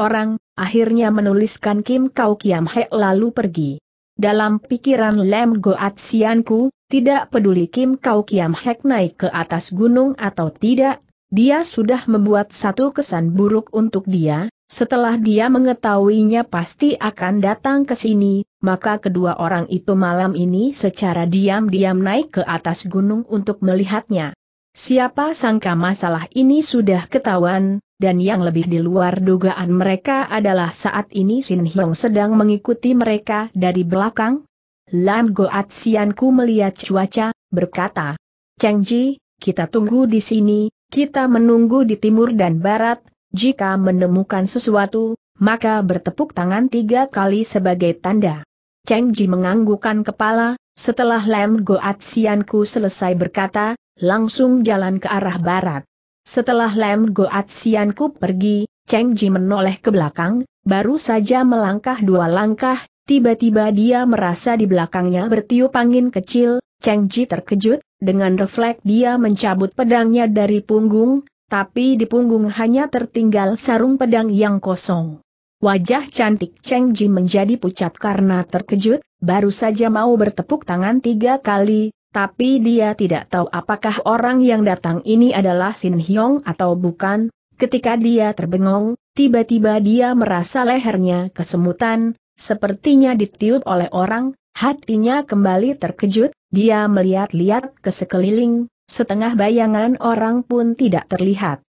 orang, akhirnya menuliskan Kim Kau Kiam He lalu pergi. Dalam pikiran Lem Goat Sianku, tidak peduli Kim Kau Kiam Hek naik ke atas gunung atau tidak, dia sudah membuat satu kesan buruk untuk dia, setelah dia mengetahuinya pasti akan datang ke sini, maka kedua orang itu malam ini secara diam-diam naik ke atas gunung untuk melihatnya. Siapa sangka masalah ini sudah ketahuan, dan yang lebih di luar dugaan mereka adalah saat ini Sin Hyong sedang mengikuti mereka dari belakang. Lam Goat Sianku melihat cuaca, berkata, Cheng Ji, kita tunggu di sini, kita menunggu di timur dan barat, jika menemukan sesuatu, maka bertepuk tangan tiga kali sebagai tanda. Cheng Ji menganggukkan kepala, setelah Lem Goat Sianku selesai berkata, langsung jalan ke arah barat. Setelah Lem Goat Sianku pergi, Cheng Ji menoleh ke belakang, baru saja melangkah dua langkah, tiba-tiba dia merasa di belakangnya bertiup angin kecil, Cheng Ji terkejut, dengan refleks dia mencabut pedangnya dari punggung, tapi di punggung hanya tertinggal sarung pedang yang kosong. Wajah cantik Cheng Ji menjadi pucat karena terkejut, baru saja mau bertepuk tangan tiga kali, tapi dia tidak tahu apakah orang yang datang ini adalah Sin Hyong atau bukan. Ketika dia terbengong, tiba-tiba dia merasa lehernya kesemutan, sepertinya ditiup oleh orang, hatinya kembali terkejut, dia melihat-lihat ke sekeliling, Setengah bayangan orang pun tidak terlihat.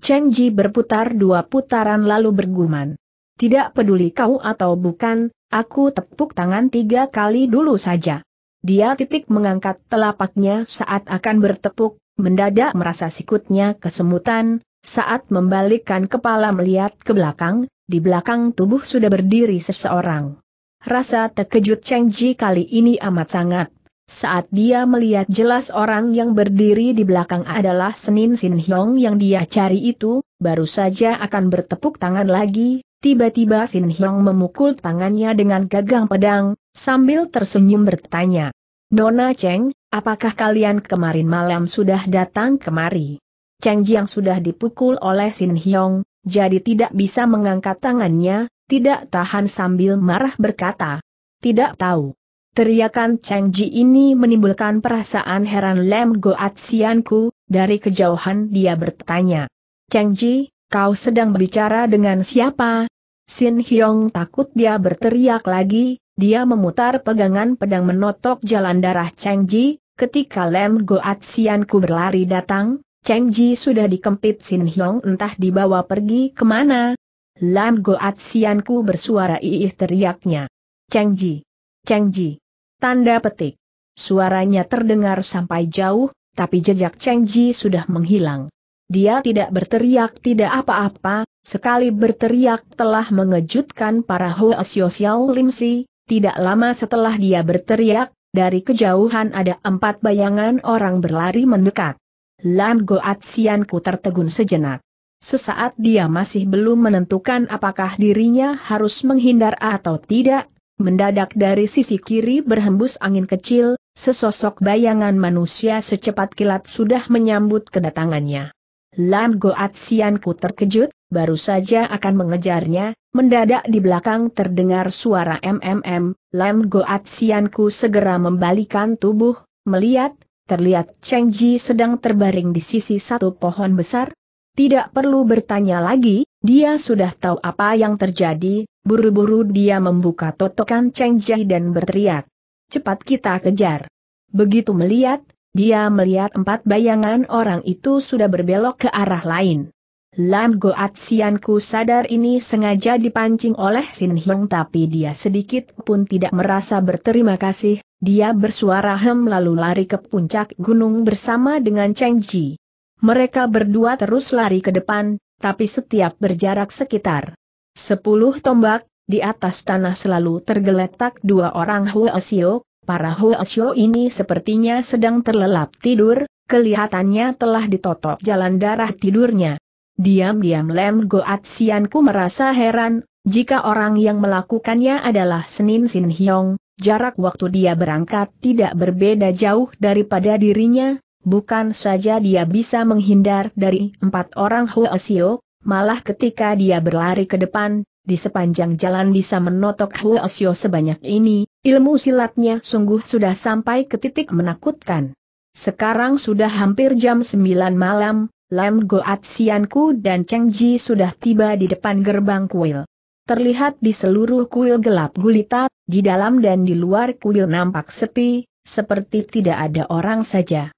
Cheng Ji berputar dua putaran lalu bergumam. Tidak peduli kau atau bukan, aku tepuk tangan tiga kali dulu saja. Dia titik mengangkat telapaknya saat akan bertepuk, mendadak merasa sikutnya kesemutan, saat membalikkan kepala melihat ke belakang, di belakang tubuh sudah berdiri seseorang. Rasa terkejut Cheng Ji kali ini amat sangat saat dia melihat jelas orang yang berdiri di belakang adalah Senin Sin Hyong yang dia cari itu, baru saja akan bertepuk tangan lagi, tiba-tiba Sin Hyong memukul tangannya dengan gagang pedang, sambil tersenyum bertanya. Dona Cheng, apakah kalian kemarin malam sudah datang kemari? Cheng Jiang sudah dipukul oleh Sin Hyong, jadi tidak bisa mengangkat tangannya, tidak tahan sambil marah berkata. Tidak tahu. Teriakan Cheng Ji ini menimbulkan perasaan heran Lem Goat Sianku, dari kejauhan dia bertanya. Cheng Ji, kau sedang berbicara dengan siapa? Sin Hyong takut dia berteriak lagi, dia memutar pegangan pedang menotok jalan darah Cheng Ji, ketika Lem Goat Sianku berlari datang, Cheng Ji sudah dikempit Sin Hyong entah dibawa pergi kemana. Lam Goat Sianku bersuara iih teriaknya. Cheng Ji. Cheng Ji. Tanda petik. Suaranya terdengar sampai jauh, tapi jejak Cheng Ji sudah menghilang. Dia tidak berteriak tidak apa-apa, sekali berteriak telah mengejutkan para Hoa Xiao Xiao Lim Si, tidak lama setelah dia berteriak, dari kejauhan ada empat bayangan orang berlari mendekat. Lan Goat Sianku tertegun sejenak. Sesaat dia masih belum menentukan apakah dirinya harus menghindar atau tidak, Mendadak dari sisi kiri berhembus angin kecil, sesosok bayangan manusia secepat kilat sudah menyambut kedatangannya. Lam Goat Sianku terkejut, baru saja akan mengejarnya, mendadak di belakang terdengar suara MMM, Lam Goat Sianku segera membalikan tubuh, melihat, terlihat Cheng Ji sedang terbaring di sisi satu pohon besar. Tidak perlu bertanya lagi, dia sudah tahu apa yang terjadi, buru-buru dia membuka totokan Cheng Jai dan berteriak. Cepat kita kejar. Begitu melihat, dia melihat empat bayangan orang itu sudah berbelok ke arah lain. Lan Goat Sianku sadar ini sengaja dipancing oleh Sin Hong tapi dia sedikit pun tidak merasa berterima kasih, dia bersuara hem lalu lari ke puncak gunung bersama dengan Cheng Ji. Mereka berdua terus lari ke depan, tapi setiap berjarak sekitar sepuluh tombak, di atas tanah selalu tergeletak dua orang Huasio, para Huasio ini sepertinya sedang terlelap tidur, kelihatannya telah ditotok jalan darah tidurnya. Diam-diam Lem Goat Sianku merasa heran, jika orang yang melakukannya adalah Senin Sin Hyong, jarak waktu dia berangkat tidak berbeda jauh daripada dirinya, bukan saja dia bisa menghindar dari empat orang Xiu, malah ketika dia berlari ke depan, di sepanjang jalan bisa menotok Xiu sebanyak ini, ilmu silatnya sungguh sudah sampai ke titik menakutkan. Sekarang sudah hampir jam 9 malam, Lam Goat Sianku dan Cheng Ji sudah tiba di depan gerbang kuil. Terlihat di seluruh kuil gelap gulita, di dalam dan di luar kuil nampak sepi, seperti tidak ada orang saja.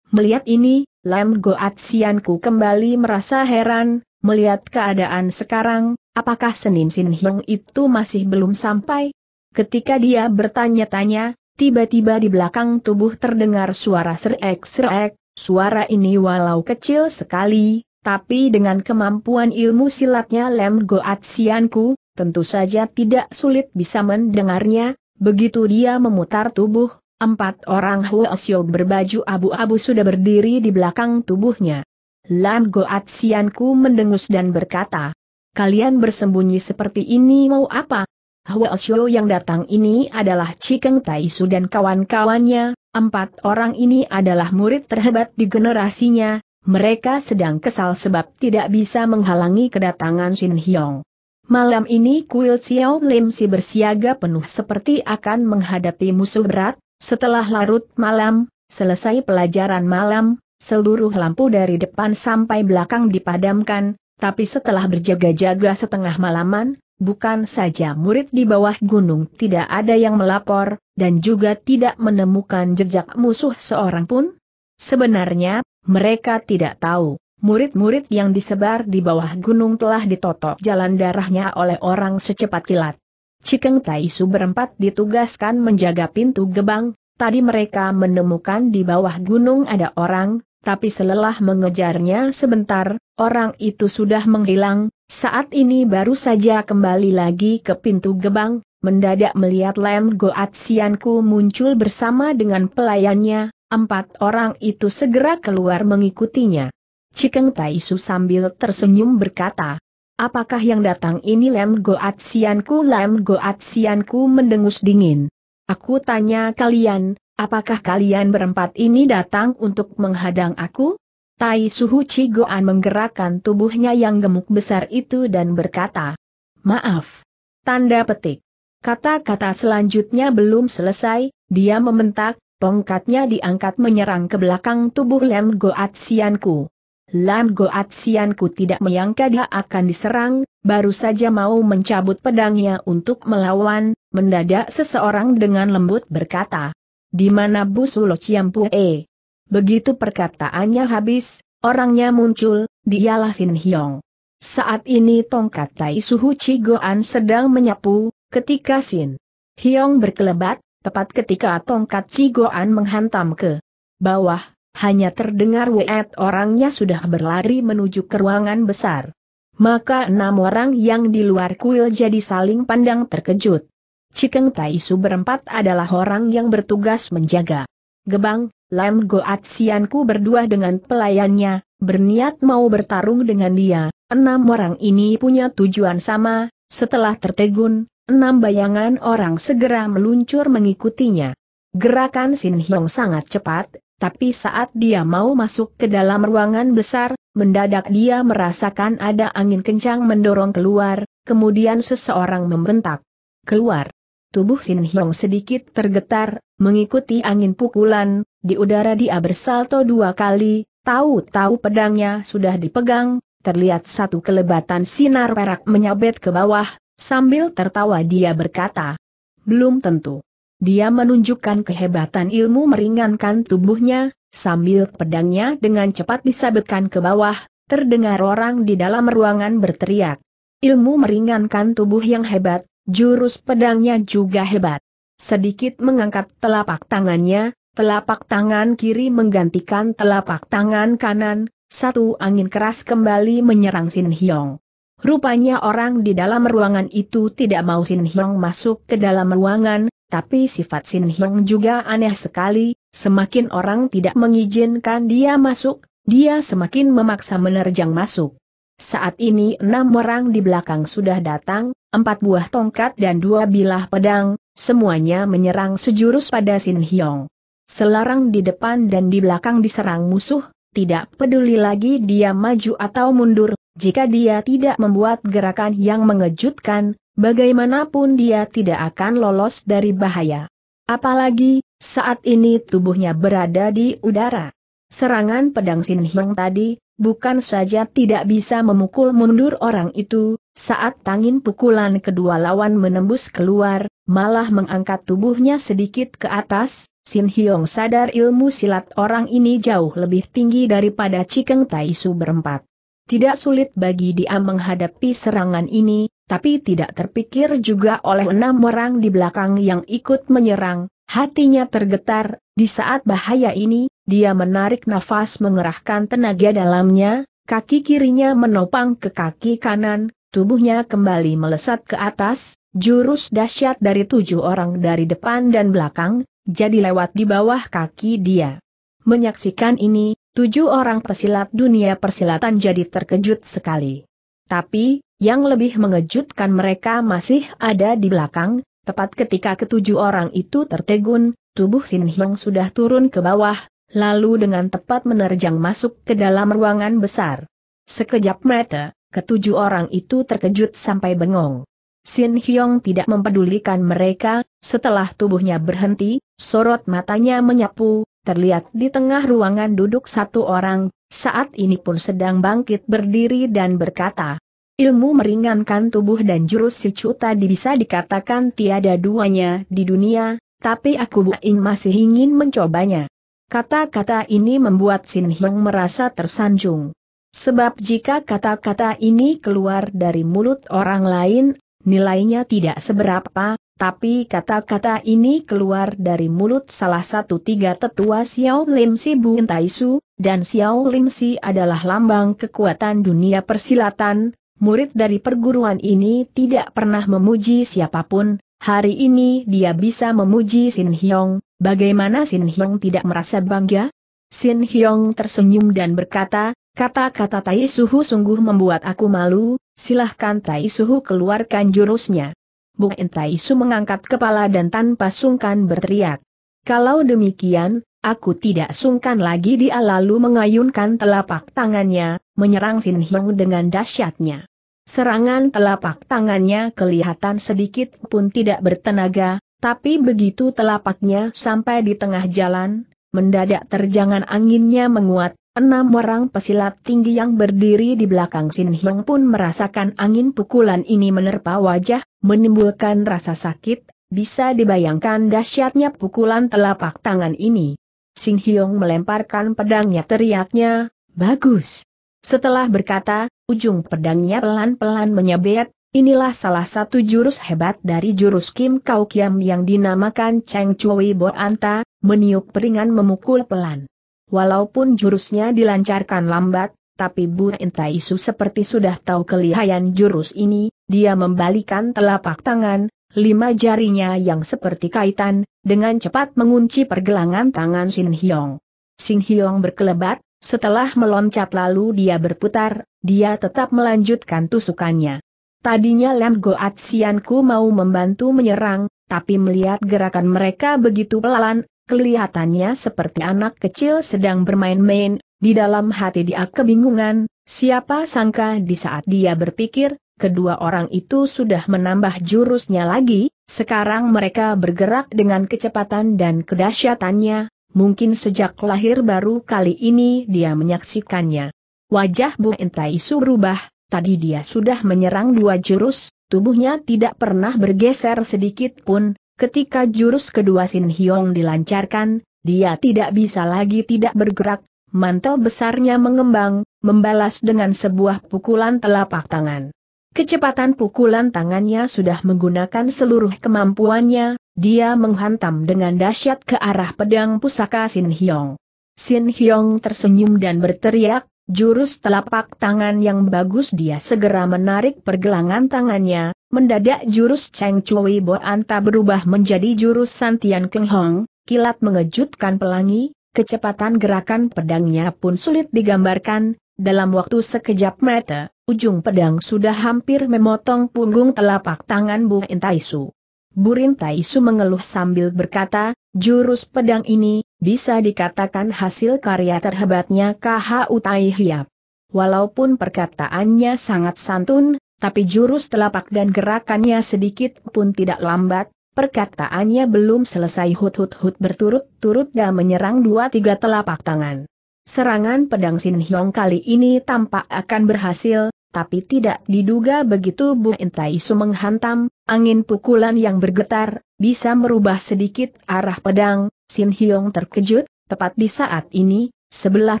Melihat ini, Lam Goatsianku kembali merasa heran, melihat keadaan sekarang, apakah Senin Sin Hiong itu masih belum sampai? Ketika dia bertanya-tanya, tiba-tiba di belakang tubuh terdengar suara serek-serek, suara ini walau kecil sekali, tapi dengan kemampuan ilmu silatnya Lam Goatsianku, tentu saja tidak sulit bisa mendengarnya, begitu dia memutar tubuh, Empat orang Huo berbaju abu-abu sudah berdiri di belakang tubuhnya. Lan Goat Sianku mendengus dan berkata, Kalian bersembunyi seperti ini mau apa? Huosio yang datang ini adalah Cikeng Taisu dan kawan-kawannya, empat orang ini adalah murid terhebat di generasinya, mereka sedang kesal sebab tidak bisa menghalangi kedatangan Shin Hyong. Malam ini kuil Xiao Lim si bersiaga penuh seperti akan menghadapi musuh berat, setelah larut malam, selesai pelajaran malam, seluruh lampu dari depan sampai belakang dipadamkan, tapi setelah berjaga-jaga setengah malaman, bukan saja murid di bawah gunung tidak ada yang melapor, dan juga tidak menemukan jejak musuh seorang pun? Sebenarnya, mereka tidak tahu. Murid-murid yang disebar di bawah gunung telah ditotok jalan darahnya oleh orang secepat kilat. Cikeng Taisu berempat ditugaskan menjaga pintu gebang, tadi mereka menemukan di bawah gunung ada orang, tapi selelah mengejarnya sebentar, orang itu sudah menghilang, saat ini baru saja kembali lagi ke pintu gebang, mendadak melihat Lem Goat Sianku muncul bersama dengan pelayannya, empat orang itu segera keluar mengikutinya. Cikeng Taisu sambil tersenyum berkata, Apakah yang datang ini Lem Goatsianku? Lem Goatsianku mendengus dingin. Aku tanya kalian, apakah kalian berempat ini datang untuk menghadang aku? Tai Suhu Cigoan menggerakkan tubuhnya yang gemuk besar itu dan berkata, Maaf. Tanda petik. Kata-kata selanjutnya belum selesai, dia mementak, tongkatnya diangkat menyerang ke belakang tubuh Lem Goatsianku. Lam Goat Sianku tidak menyangka dia akan diserang, baru saja mau mencabut pedangnya untuk melawan, mendadak seseorang dengan lembut berkata, Di mana Bu ciampu Ciampue? Begitu perkataannya habis, orangnya muncul, dialah Sin Hyong. Saat ini tongkat Tai Suhu Cigoan sedang menyapu, ketika Sin Hyong berkelebat, tepat ketika tongkat Cigoan menghantam ke bawah, hanya terdengar weet orangnya sudah berlari menuju ke ruangan besar. Maka enam orang yang di luar kuil jadi saling pandang terkejut. Cikeng Taisu berempat adalah orang yang bertugas menjaga. Gebang, Lam Goat Sianku berdua dengan pelayannya, berniat mau bertarung dengan dia, enam orang ini punya tujuan sama, setelah tertegun, enam bayangan orang segera meluncur mengikutinya. Gerakan Sin Hyong sangat cepat, tapi saat dia mau masuk ke dalam ruangan besar, mendadak dia merasakan ada angin kencang mendorong keluar, kemudian seseorang membentak. Keluar. Tubuh Sin Hyong sedikit tergetar, mengikuti angin pukulan, di udara dia bersalto dua kali, tahu-tahu pedangnya sudah dipegang, terlihat satu kelebatan sinar perak menyabet ke bawah, sambil tertawa dia berkata. Belum tentu. Dia menunjukkan kehebatan ilmu meringankan tubuhnya, sambil pedangnya dengan cepat disabetkan ke bawah, terdengar orang di dalam ruangan berteriak. Ilmu meringankan tubuh yang hebat, jurus pedangnya juga hebat. Sedikit mengangkat telapak tangannya, telapak tangan kiri menggantikan telapak tangan kanan, satu angin keras kembali menyerang Sin Hyong. Rupanya orang di dalam ruangan itu tidak mau Sin Hyong masuk ke dalam ruangan, tapi sifat Sin Hyong juga aneh sekali, semakin orang tidak mengizinkan dia masuk, dia semakin memaksa menerjang masuk. Saat ini enam orang di belakang sudah datang, empat buah tongkat dan dua bilah pedang, semuanya menyerang sejurus pada Sin Hyong. Selarang di depan dan di belakang diserang musuh, tidak peduli lagi dia maju atau mundur, jika dia tidak membuat gerakan yang mengejutkan, bagaimanapun dia tidak akan lolos dari bahaya. Apalagi, saat ini tubuhnya berada di udara. Serangan pedang Sin Hyong tadi, bukan saja tidak bisa memukul mundur orang itu, saat tangin pukulan kedua lawan menembus keluar, malah mengangkat tubuhnya sedikit ke atas, Sin Hyong sadar ilmu silat orang ini jauh lebih tinggi daripada Cikeng Tai Su berempat. Tidak sulit bagi dia menghadapi serangan ini, tapi tidak terpikir juga oleh enam orang di belakang yang ikut menyerang, hatinya tergetar, di saat bahaya ini, dia menarik nafas mengerahkan tenaga dalamnya, kaki kirinya menopang ke kaki kanan, tubuhnya kembali melesat ke atas, jurus dahsyat dari tujuh orang dari depan dan belakang, jadi lewat di bawah kaki dia. Menyaksikan ini, Tujuh orang pesilat dunia persilatan jadi terkejut sekali. Tapi, yang lebih mengejutkan mereka masih ada di belakang, tepat ketika ketujuh orang itu tertegun, tubuh Sin Hyong sudah turun ke bawah, lalu dengan tepat menerjang masuk ke dalam ruangan besar. Sekejap mata, ketujuh orang itu terkejut sampai bengong. Sin Hyong tidak mempedulikan mereka, setelah tubuhnya berhenti, sorot matanya menyapu, terlihat di tengah ruangan duduk satu orang, saat ini pun sedang bangkit berdiri dan berkata, Ilmu meringankan tubuh dan jurus si tadi bisa dikatakan tiada duanya di dunia, tapi aku buain masih ingin mencobanya. Kata-kata ini membuat Sin Hyung merasa tersanjung. Sebab jika kata-kata ini keluar dari mulut orang lain, nilainya tidak seberapa, tapi kata-kata ini keluar dari mulut salah satu tiga tetua Xiao Lim Si Bun Taisu, dan Xiao Lim Si adalah lambang kekuatan dunia persilatan, murid dari perguruan ini tidak pernah memuji siapapun, hari ini dia bisa memuji Sin Hyong, bagaimana Sin Hyong tidak merasa bangga? Sin Hyong tersenyum dan berkata, kata-kata Tai Suhu sungguh membuat aku malu, silahkan Tai Suhu keluarkan jurusnya. Bu Entaisu mengangkat kepala dan tanpa sungkan berteriak. Kalau demikian, aku tidak sungkan lagi dia lalu mengayunkan telapak tangannya, menyerang Sin Hyung dengan dahsyatnya. Serangan telapak tangannya kelihatan sedikit pun tidak bertenaga, tapi begitu telapaknya sampai di tengah jalan, mendadak terjangan anginnya menguat, Enam orang pesilat tinggi yang berdiri di belakang Sin Hiong pun merasakan angin pukulan ini menerpa wajah, menimbulkan rasa sakit, bisa dibayangkan dahsyatnya pukulan telapak tangan ini. Sin Hyong melemparkan pedangnya teriaknya, bagus. Setelah berkata, ujung pedangnya pelan-pelan menyebet, inilah salah satu jurus hebat dari jurus Kim Kau Kiam yang dinamakan Cheng Chui Bo Anta, meniup peringan memukul pelan. Walaupun jurusnya dilancarkan lambat, tapi Bu Entai seperti sudah tahu kelihayan jurus ini, dia membalikan telapak tangan, lima jarinya yang seperti kaitan, dengan cepat mengunci pergelangan tangan Sin Hyong. Sin Hyong berkelebat, setelah meloncat lalu dia berputar, dia tetap melanjutkan tusukannya. Tadinya Lam Goat Sianku mau membantu menyerang, tapi melihat gerakan mereka begitu pelan, Kelihatannya seperti anak kecil sedang bermain-main, di dalam hati dia kebingungan, siapa sangka di saat dia berpikir, kedua orang itu sudah menambah jurusnya lagi, sekarang mereka bergerak dengan kecepatan dan kedahsyatannya, mungkin sejak lahir baru kali ini dia menyaksikannya. Wajah Bu Entai berubah, tadi dia sudah menyerang dua jurus, tubuhnya tidak pernah bergeser sedikit pun, Ketika jurus kedua Sin Hyong dilancarkan, dia tidak bisa lagi tidak bergerak, mantel besarnya mengembang, membalas dengan sebuah pukulan telapak tangan. Kecepatan pukulan tangannya sudah menggunakan seluruh kemampuannya, dia menghantam dengan dahsyat ke arah pedang pusaka Sin Hyong. Sin Hyong tersenyum dan berteriak, jurus telapak tangan yang bagus dia segera menarik pergelangan tangannya, Mendadak jurus Cheng Chui Boanta berubah menjadi jurus Santian Keng Hong, kilat mengejutkan pelangi, kecepatan gerakan pedangnya pun sulit digambarkan, dalam waktu sekejap mata, ujung pedang sudah hampir memotong punggung telapak tangan Bu Intaisu. Burin mengeluh sambil berkata, jurus pedang ini, bisa dikatakan hasil karya terhebatnya KHU Tai Hiap. Walaupun perkataannya sangat santun, tapi jurus telapak dan gerakannya sedikit pun tidak lambat, perkataannya belum selesai hut-hut-hut berturut-turut dan menyerang dua-tiga telapak tangan. Serangan pedang Sin Hyong kali ini tampak akan berhasil, tapi tidak diduga begitu Bu Su menghantam, angin pukulan yang bergetar, bisa merubah sedikit arah pedang, Sin Hyong terkejut, tepat di saat ini, sebelah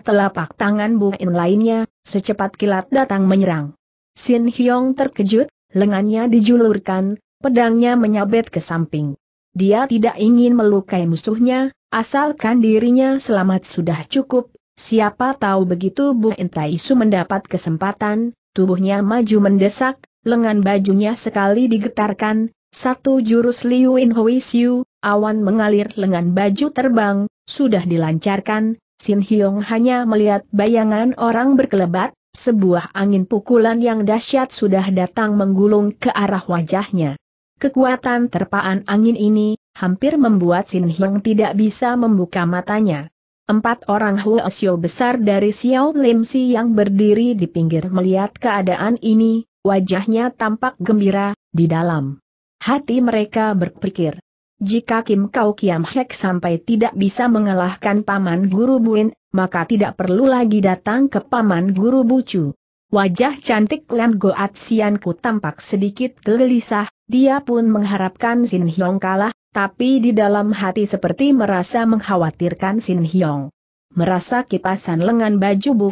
telapak tangan Bu En lainnya, secepat kilat datang menyerang. Sin Hyong terkejut, lengannya dijulurkan, pedangnya menyabet ke samping. Dia tidak ingin melukai musuhnya, asalkan dirinya selamat sudah cukup, siapa tahu begitu Bu Entai Su mendapat kesempatan, tubuhnya maju mendesak, lengan bajunya sekali digetarkan, satu jurus Liu In Hui Siu, awan mengalir lengan baju terbang, sudah dilancarkan, Sin Hyong hanya melihat bayangan orang berkelebat, sebuah angin pukulan yang dahsyat sudah datang menggulung ke arah wajahnya. Kekuatan terpaan angin ini, hampir membuat Sin Hyung tidak bisa membuka matanya. Empat orang Huo Xiao besar dari Xiao Lim Si yang berdiri di pinggir melihat keadaan ini, wajahnya tampak gembira, di dalam. Hati mereka berpikir, jika Kim Kau Kiam Hek sampai tidak bisa mengalahkan Paman Guru Buin, maka tidak perlu lagi datang ke Paman Guru Bucu. Wajah cantik Lem Goat Sianku tampak sedikit gelisah, dia pun mengharapkan Sin Hyong kalah, tapi di dalam hati seperti merasa mengkhawatirkan Sin Hyong. Merasa kipasan lengan baju Bu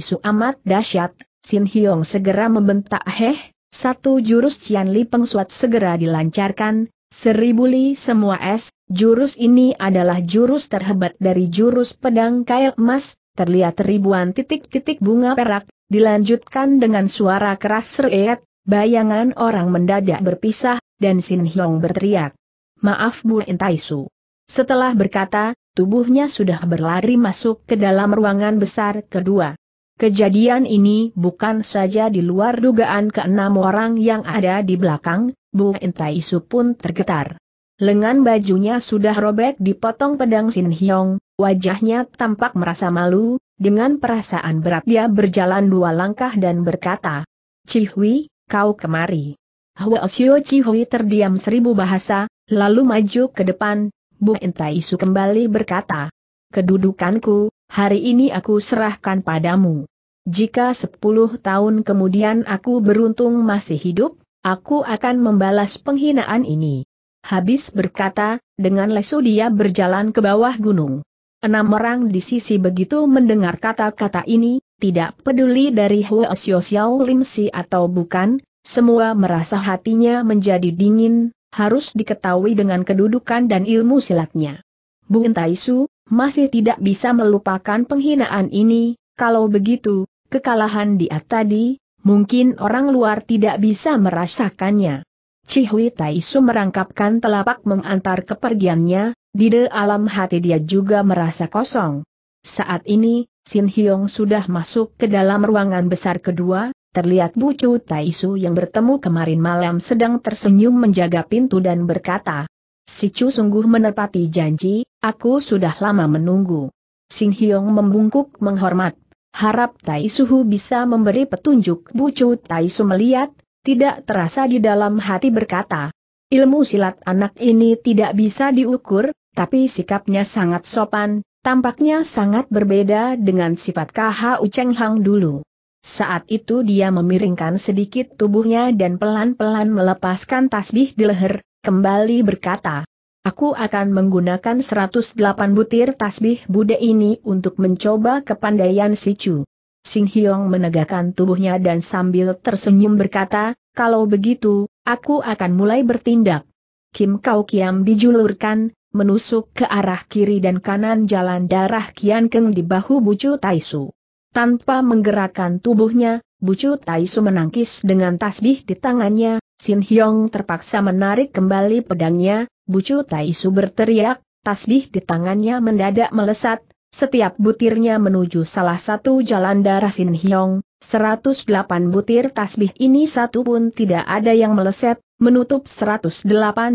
Su amat dahsyat, Sin Hyong segera membentak heh, satu jurus Cian Li Suat segera dilancarkan, Seribu li semua es, jurus ini adalah jurus terhebat dari jurus pedang kail emas, terlihat ribuan titik-titik bunga perak, dilanjutkan dengan suara keras reet, bayangan orang mendadak berpisah, dan Sin Hyong berteriak. Maaf Bu Entaisu. Setelah berkata, tubuhnya sudah berlari masuk ke dalam ruangan besar kedua. Kejadian ini bukan saja di luar dugaan keenam orang yang ada di belakang, Bu Entai Su pun tergetar. Lengan bajunya sudah robek dipotong pedang Sin Hyong, wajahnya tampak merasa malu, dengan perasaan berat dia berjalan dua langkah dan berkata, Cihui, kau kemari. Hwa Sio Cihui terdiam seribu bahasa, lalu maju ke depan, Bu Entai Su kembali berkata, Kedudukanku, hari ini aku serahkan padamu. Jika sepuluh tahun kemudian aku beruntung masih hidup, aku akan membalas penghinaan ini. Habis berkata, dengan lesu dia berjalan ke bawah gunung. Enam orang di sisi begitu mendengar kata-kata ini, tidak peduli dari Hua Xiao Xiao Lim Si atau bukan, semua merasa hatinya menjadi dingin, harus diketahui dengan kedudukan dan ilmu silatnya. Entai Taisu, masih tidak bisa melupakan penghinaan ini, kalau begitu, kekalahan dia tadi, mungkin orang luar tidak bisa merasakannya. Cihui Taisu merangkapkan telapak mengantar kepergiannya, di dalam hati dia juga merasa kosong. Saat ini, Sin Hyong sudah masuk ke dalam ruangan besar kedua, terlihat Bu Chu Taisu yang bertemu kemarin malam sedang tersenyum menjaga pintu dan berkata, Si Chu sungguh menepati janji, aku sudah lama menunggu. Sing Hyong membungkuk menghormat. Harap Tai Suhu bisa memberi petunjuk bucu Tai Su melihat, tidak terasa di dalam hati berkata. Ilmu silat anak ini tidak bisa diukur, tapi sikapnya sangat sopan, tampaknya sangat berbeda dengan sifat KH Ucenghang Hang dulu. Saat itu dia memiringkan sedikit tubuhnya dan pelan-pelan melepaskan tasbih di leher, kembali berkata, Aku akan menggunakan 108 butir tasbih Buddha ini untuk mencoba kepandaian si Chu. Sing Hyong menegakkan tubuhnya dan sambil tersenyum berkata, kalau begitu, aku akan mulai bertindak. Kim Kau Kiam dijulurkan, menusuk ke arah kiri dan kanan jalan darah Kian Keng di bahu Bucu Taisu. Tanpa menggerakkan tubuhnya, Bucu Taisu menangkis dengan tasbih di tangannya, Sin Hyong terpaksa menarik kembali pedangnya, Bucu Tai Su berteriak, tasbih di tangannya mendadak melesat, setiap butirnya menuju salah satu jalan darah Sin Hyong, 108 butir tasbih ini satu pun tidak ada yang meleset, menutup 108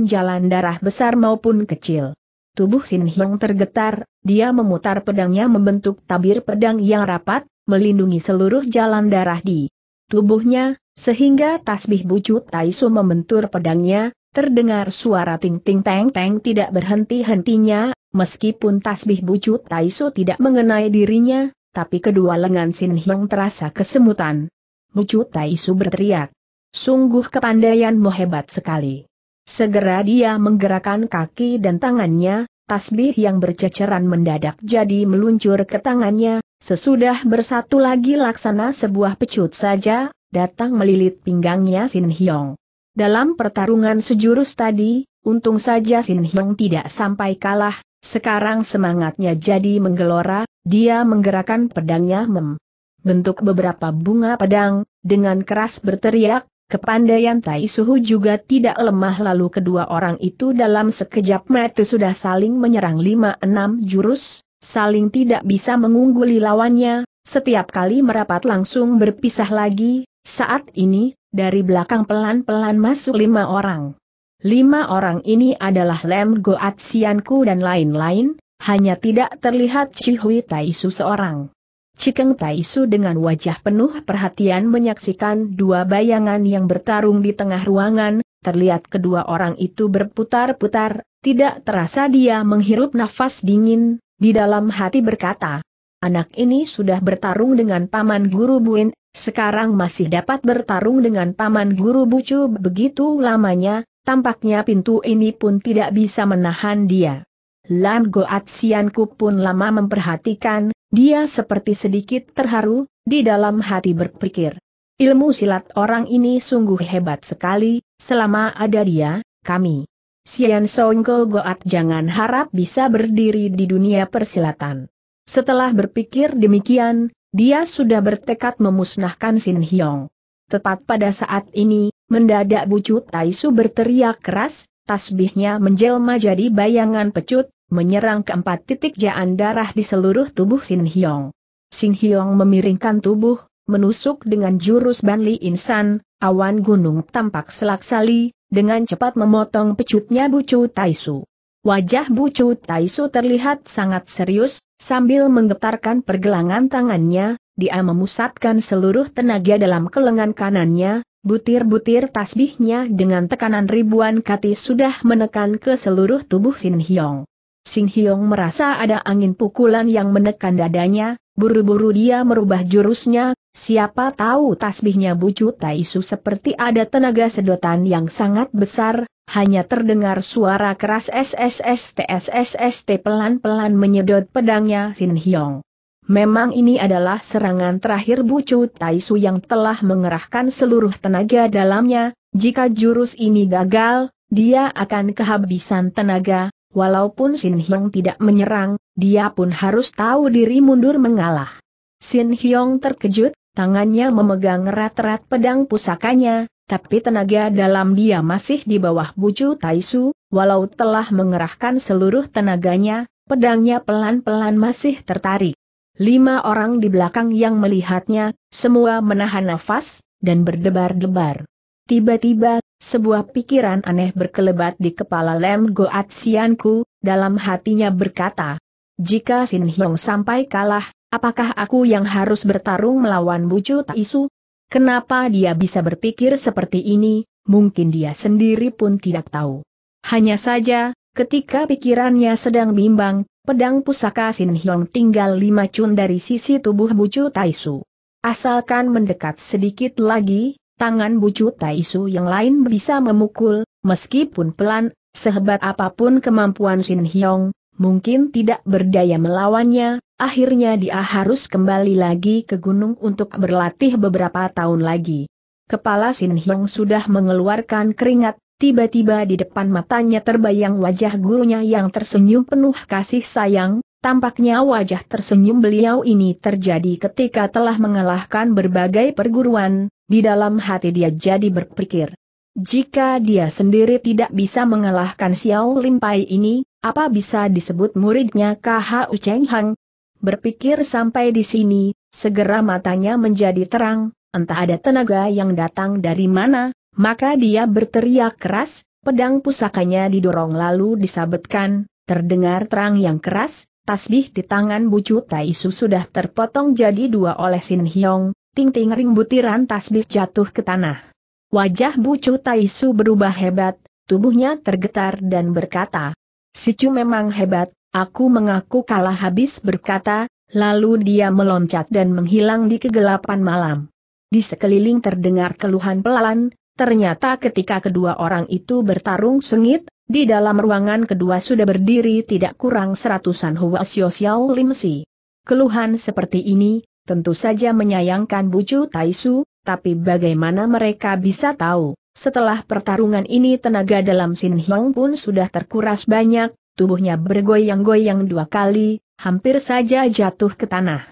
jalan darah besar maupun kecil. Tubuh Sin Hyong tergetar, dia memutar pedangnya membentuk tabir pedang yang rapat, melindungi seluruh jalan darah di tubuhnya, sehingga tasbih bucu Taisu membentur pedangnya, terdengar suara ting-ting teng-teng tidak berhenti-hentinya, meskipun tasbih bucu Taisu tidak mengenai dirinya, tapi kedua lengan Sin Hyong terasa kesemutan. Bucu Taisu berteriak. Sungguh kepandaianmu hebat sekali. Segera dia menggerakkan kaki dan tangannya, tasbih yang berceceran mendadak jadi meluncur ke tangannya, sesudah bersatu lagi laksana sebuah pecut saja, datang melilit pinggangnya Sin Hyong. Dalam pertarungan sejurus tadi, untung saja Sin Hyong tidak sampai kalah, sekarang semangatnya jadi menggelora, dia menggerakkan pedangnya mem. Bentuk beberapa bunga pedang, dengan keras berteriak, kepandaian Tai Suhu juga tidak lemah lalu kedua orang itu dalam sekejap mata sudah saling menyerang lima enam jurus, saling tidak bisa mengungguli lawannya, setiap kali merapat langsung berpisah lagi, saat ini, dari belakang pelan-pelan masuk lima orang. Lima orang ini adalah Lem Goat Sianku dan lain-lain, hanya tidak terlihat Cihui Taisu seorang. Cikeng Taisu dengan wajah penuh perhatian menyaksikan dua bayangan yang bertarung di tengah ruangan, terlihat kedua orang itu berputar-putar, tidak terasa dia menghirup nafas dingin, di dalam hati berkata, Anak ini sudah bertarung dengan Paman Guru Buin. Sekarang masih dapat bertarung dengan paman guru bucu begitu lamanya, tampaknya pintu ini pun tidak bisa menahan dia. Lan Goat Sianku pun lama memperhatikan, dia seperti sedikit terharu, di dalam hati berpikir. Ilmu silat orang ini sungguh hebat sekali, selama ada dia, kami. Sian Songko Goat jangan harap bisa berdiri di dunia persilatan. Setelah berpikir demikian, dia sudah bertekad memusnahkan Sin Hyong. Tepat pada saat ini, mendadak bucu Taisu berteriak keras, tasbihnya menjelma jadi bayangan pecut, menyerang keempat titik jaan darah di seluruh tubuh Sin Hyong. Sin Hyong memiringkan tubuh, menusuk dengan jurus Banli Insan, awan gunung tampak selak selaksali, dengan cepat memotong pecutnya bucu Taisu. Wajah Bucu Taisu terlihat sangat serius, sambil menggetarkan pergelangan tangannya, dia memusatkan seluruh tenaga dalam kelengan kanannya, butir-butir tasbihnya dengan tekanan ribuan kati sudah menekan ke seluruh tubuh Sin Hyong. Sin Hyong merasa ada angin pukulan yang menekan dadanya, buru-buru dia merubah jurusnya, Siapa tahu tasbihnya bucu Taisu seperti ada tenaga sedotan yang sangat besar, hanya terdengar suara keras SSSTSSST pelan-pelan menyedot pedangnya Sin Hyong. Memang ini adalah serangan terakhir bucu Taisu yang telah mengerahkan seluruh tenaga dalamnya, jika jurus ini gagal, dia akan kehabisan tenaga, walaupun Sin Hyong tidak menyerang, dia pun harus tahu diri mundur mengalah. Sin Hyong terkejut, tangannya memegang erat-erat pedang pusakanya, tapi tenaga dalam dia masih di bawah bucu Taisu, walau telah mengerahkan seluruh tenaganya, pedangnya pelan-pelan masih tertarik. Lima orang di belakang yang melihatnya, semua menahan nafas, dan berdebar-debar. Tiba-tiba, sebuah pikiran aneh berkelebat di kepala Lem Goat Sianku, dalam hatinya berkata, jika Sin Hyong sampai kalah, Apakah aku yang harus bertarung melawan Bucu Taisu? Kenapa dia bisa berpikir seperti ini, mungkin dia sendiri pun tidak tahu. Hanya saja, ketika pikirannya sedang bimbang, pedang pusaka Sin Hyong tinggal lima cun dari sisi tubuh Bucu Taisu. Asalkan mendekat sedikit lagi, tangan Bucu Taisu yang lain bisa memukul, meskipun pelan, sehebat apapun kemampuan Sin Hyong, mungkin tidak berdaya melawannya, Akhirnya dia harus kembali lagi ke gunung untuk berlatih beberapa tahun lagi. Kepala Sin Hyong sudah mengeluarkan keringat, tiba-tiba di depan matanya terbayang wajah gurunya yang tersenyum penuh kasih sayang, tampaknya wajah tersenyum beliau ini terjadi ketika telah mengalahkan berbagai perguruan, di dalam hati dia jadi berpikir. Jika dia sendiri tidak bisa mengalahkan Xiao Limpai ini, apa bisa disebut muridnya KH Cheng Hang, Berpikir sampai di sini, segera matanya menjadi terang, entah ada tenaga yang datang dari mana, maka dia berteriak keras, pedang pusakanya didorong lalu disabetkan, terdengar terang yang keras, tasbih di tangan bucu Taisu sudah terpotong jadi dua oleh Sin Hyong, ting-ting ring butiran tasbih jatuh ke tanah. Wajah bucu Taisu berubah hebat, tubuhnya tergetar dan berkata, Sicu memang hebat, Aku mengaku kalah habis berkata, lalu dia meloncat dan menghilang di kegelapan malam. Di sekeliling terdengar keluhan pelan, ternyata ketika kedua orang itu bertarung sengit, di dalam ruangan kedua sudah berdiri tidak kurang seratusan Hua Xiao Xiao Lim Si. Keluhan seperti ini, tentu saja menyayangkan Bucu Taisu, tapi bagaimana mereka bisa tahu, setelah pertarungan ini tenaga dalam Sin Hiong pun sudah terkuras banyak, tubuhnya bergoyang-goyang dua kali, hampir saja jatuh ke tanah.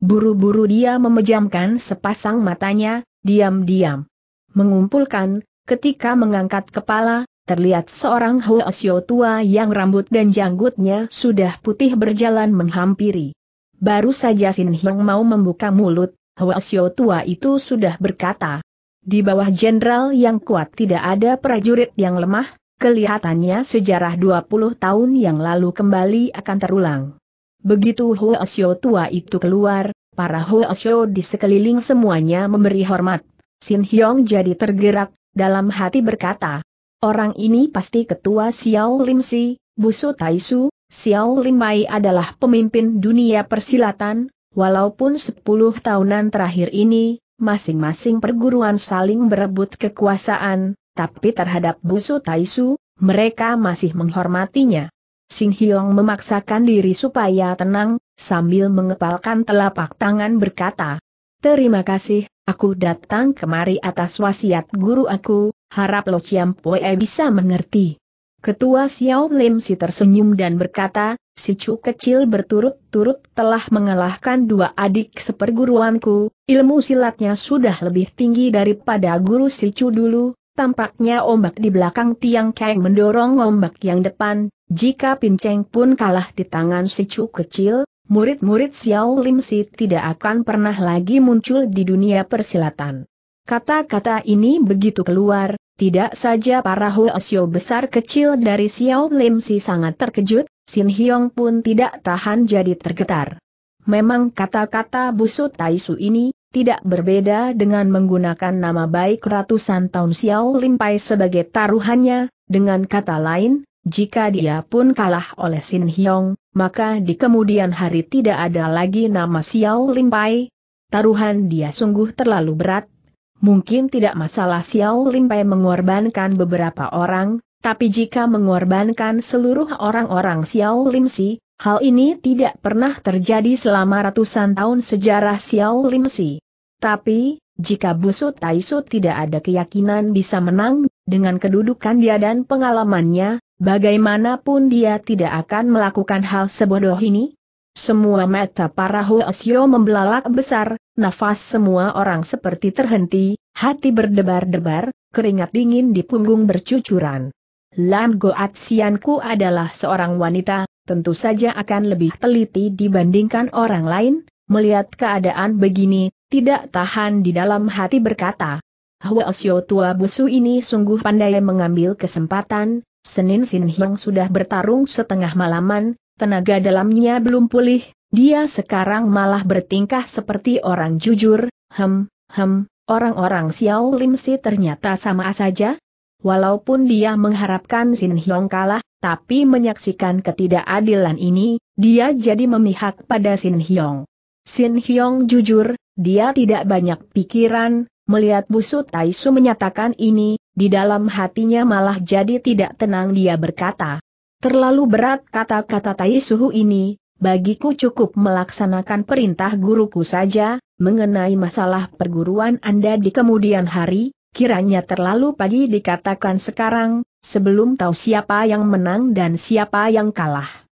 Buru-buru dia memejamkan sepasang matanya, diam-diam. Mengumpulkan, ketika mengangkat kepala, terlihat seorang Hoesio tua yang rambut dan janggutnya sudah putih berjalan menghampiri. Baru saja Sin Hyang mau membuka mulut, Hoesio tua itu sudah berkata. Di bawah jenderal yang kuat tidak ada prajurit yang lemah, Kelihatannya sejarah 20 tahun yang lalu kembali akan terulang. Begitu Hoesyo tua itu keluar, para Hoesyo di sekeliling semuanya memberi hormat. Xin Hyong jadi tergerak, dalam hati berkata, Orang ini pasti ketua Xiao Lim Si, Busu Taisu, Xiao Lim Mai adalah pemimpin dunia persilatan, walaupun 10 tahunan terakhir ini, masing-masing perguruan saling berebut kekuasaan, tapi terhadap Busu Taisu, mereka masih menghormatinya. Sing Hyong memaksakan diri supaya tenang, sambil mengepalkan telapak tangan berkata, Terima kasih, aku datang kemari atas wasiat guru aku, harap Lo Chiam Pue bisa mengerti. Ketua Xiao Lim Si tersenyum dan berkata, Si Chu kecil berturut-turut telah mengalahkan dua adik seperguruanku, ilmu silatnya sudah lebih tinggi daripada guru Si Chu dulu, Tampaknya ombak di belakang tiang keng mendorong ombak yang depan, jika pinceng pun kalah di tangan si cu kecil, murid-murid Xiao Lim Si tidak akan pernah lagi muncul di dunia persilatan. Kata-kata ini begitu keluar, tidak saja para Hoesio besar kecil dari Xiao Lim Si sangat terkejut, Sin Hyong pun tidak tahan jadi tergetar. Memang kata-kata busut Taisu ini, tidak berbeda dengan menggunakan nama baik ratusan tahun Xiao Limpai sebagai taruhannya, dengan kata lain, jika dia pun kalah oleh Sin Hyong, maka di kemudian hari tidak ada lagi nama Xiao Limpai. Taruhan dia sungguh terlalu berat. Mungkin tidak masalah Xiao Limpai mengorbankan beberapa orang, tapi jika mengorbankan seluruh orang-orang Xiao Limsi, Hal ini tidak pernah terjadi selama ratusan tahun sejarah Xiao Limsi. Tapi, jika Busut Taisut tidak ada keyakinan bisa menang, dengan kedudukan dia dan pengalamannya, bagaimanapun dia tidak akan melakukan hal sebodoh ini? Semua mata para Hoesyo membelalak besar, nafas semua orang seperti terhenti, hati berdebar-debar, keringat dingin di punggung bercucuran. Lam Goat Sianku adalah seorang wanita, tentu saja akan lebih teliti dibandingkan orang lain, melihat keadaan begini, tidak tahan di dalam hati berkata, Huasyo tua busu ini sungguh pandai mengambil kesempatan, Senin Sin Hyang sudah bertarung setengah malaman, tenaga dalamnya belum pulih, dia sekarang malah bertingkah seperti orang jujur, hem, hem, orang-orang Xiao Lim Si ternyata sama saja. Walaupun dia mengharapkan Sin Hyong kalah, tapi menyaksikan ketidakadilan ini, dia jadi memihak pada Sin Hyong. Sin Hyong jujur, dia tidak banyak pikiran, melihat busut Taisu menyatakan ini, di dalam hatinya malah jadi tidak tenang dia berkata. Terlalu berat kata-kata Taisu ini, bagiku cukup melaksanakan perintah guruku saja, mengenai masalah perguruan Anda di kemudian hari, kiranya terlalu pagi dikatakan sekarang, sebelum tahu siapa yang menang dan siapa yang kalah.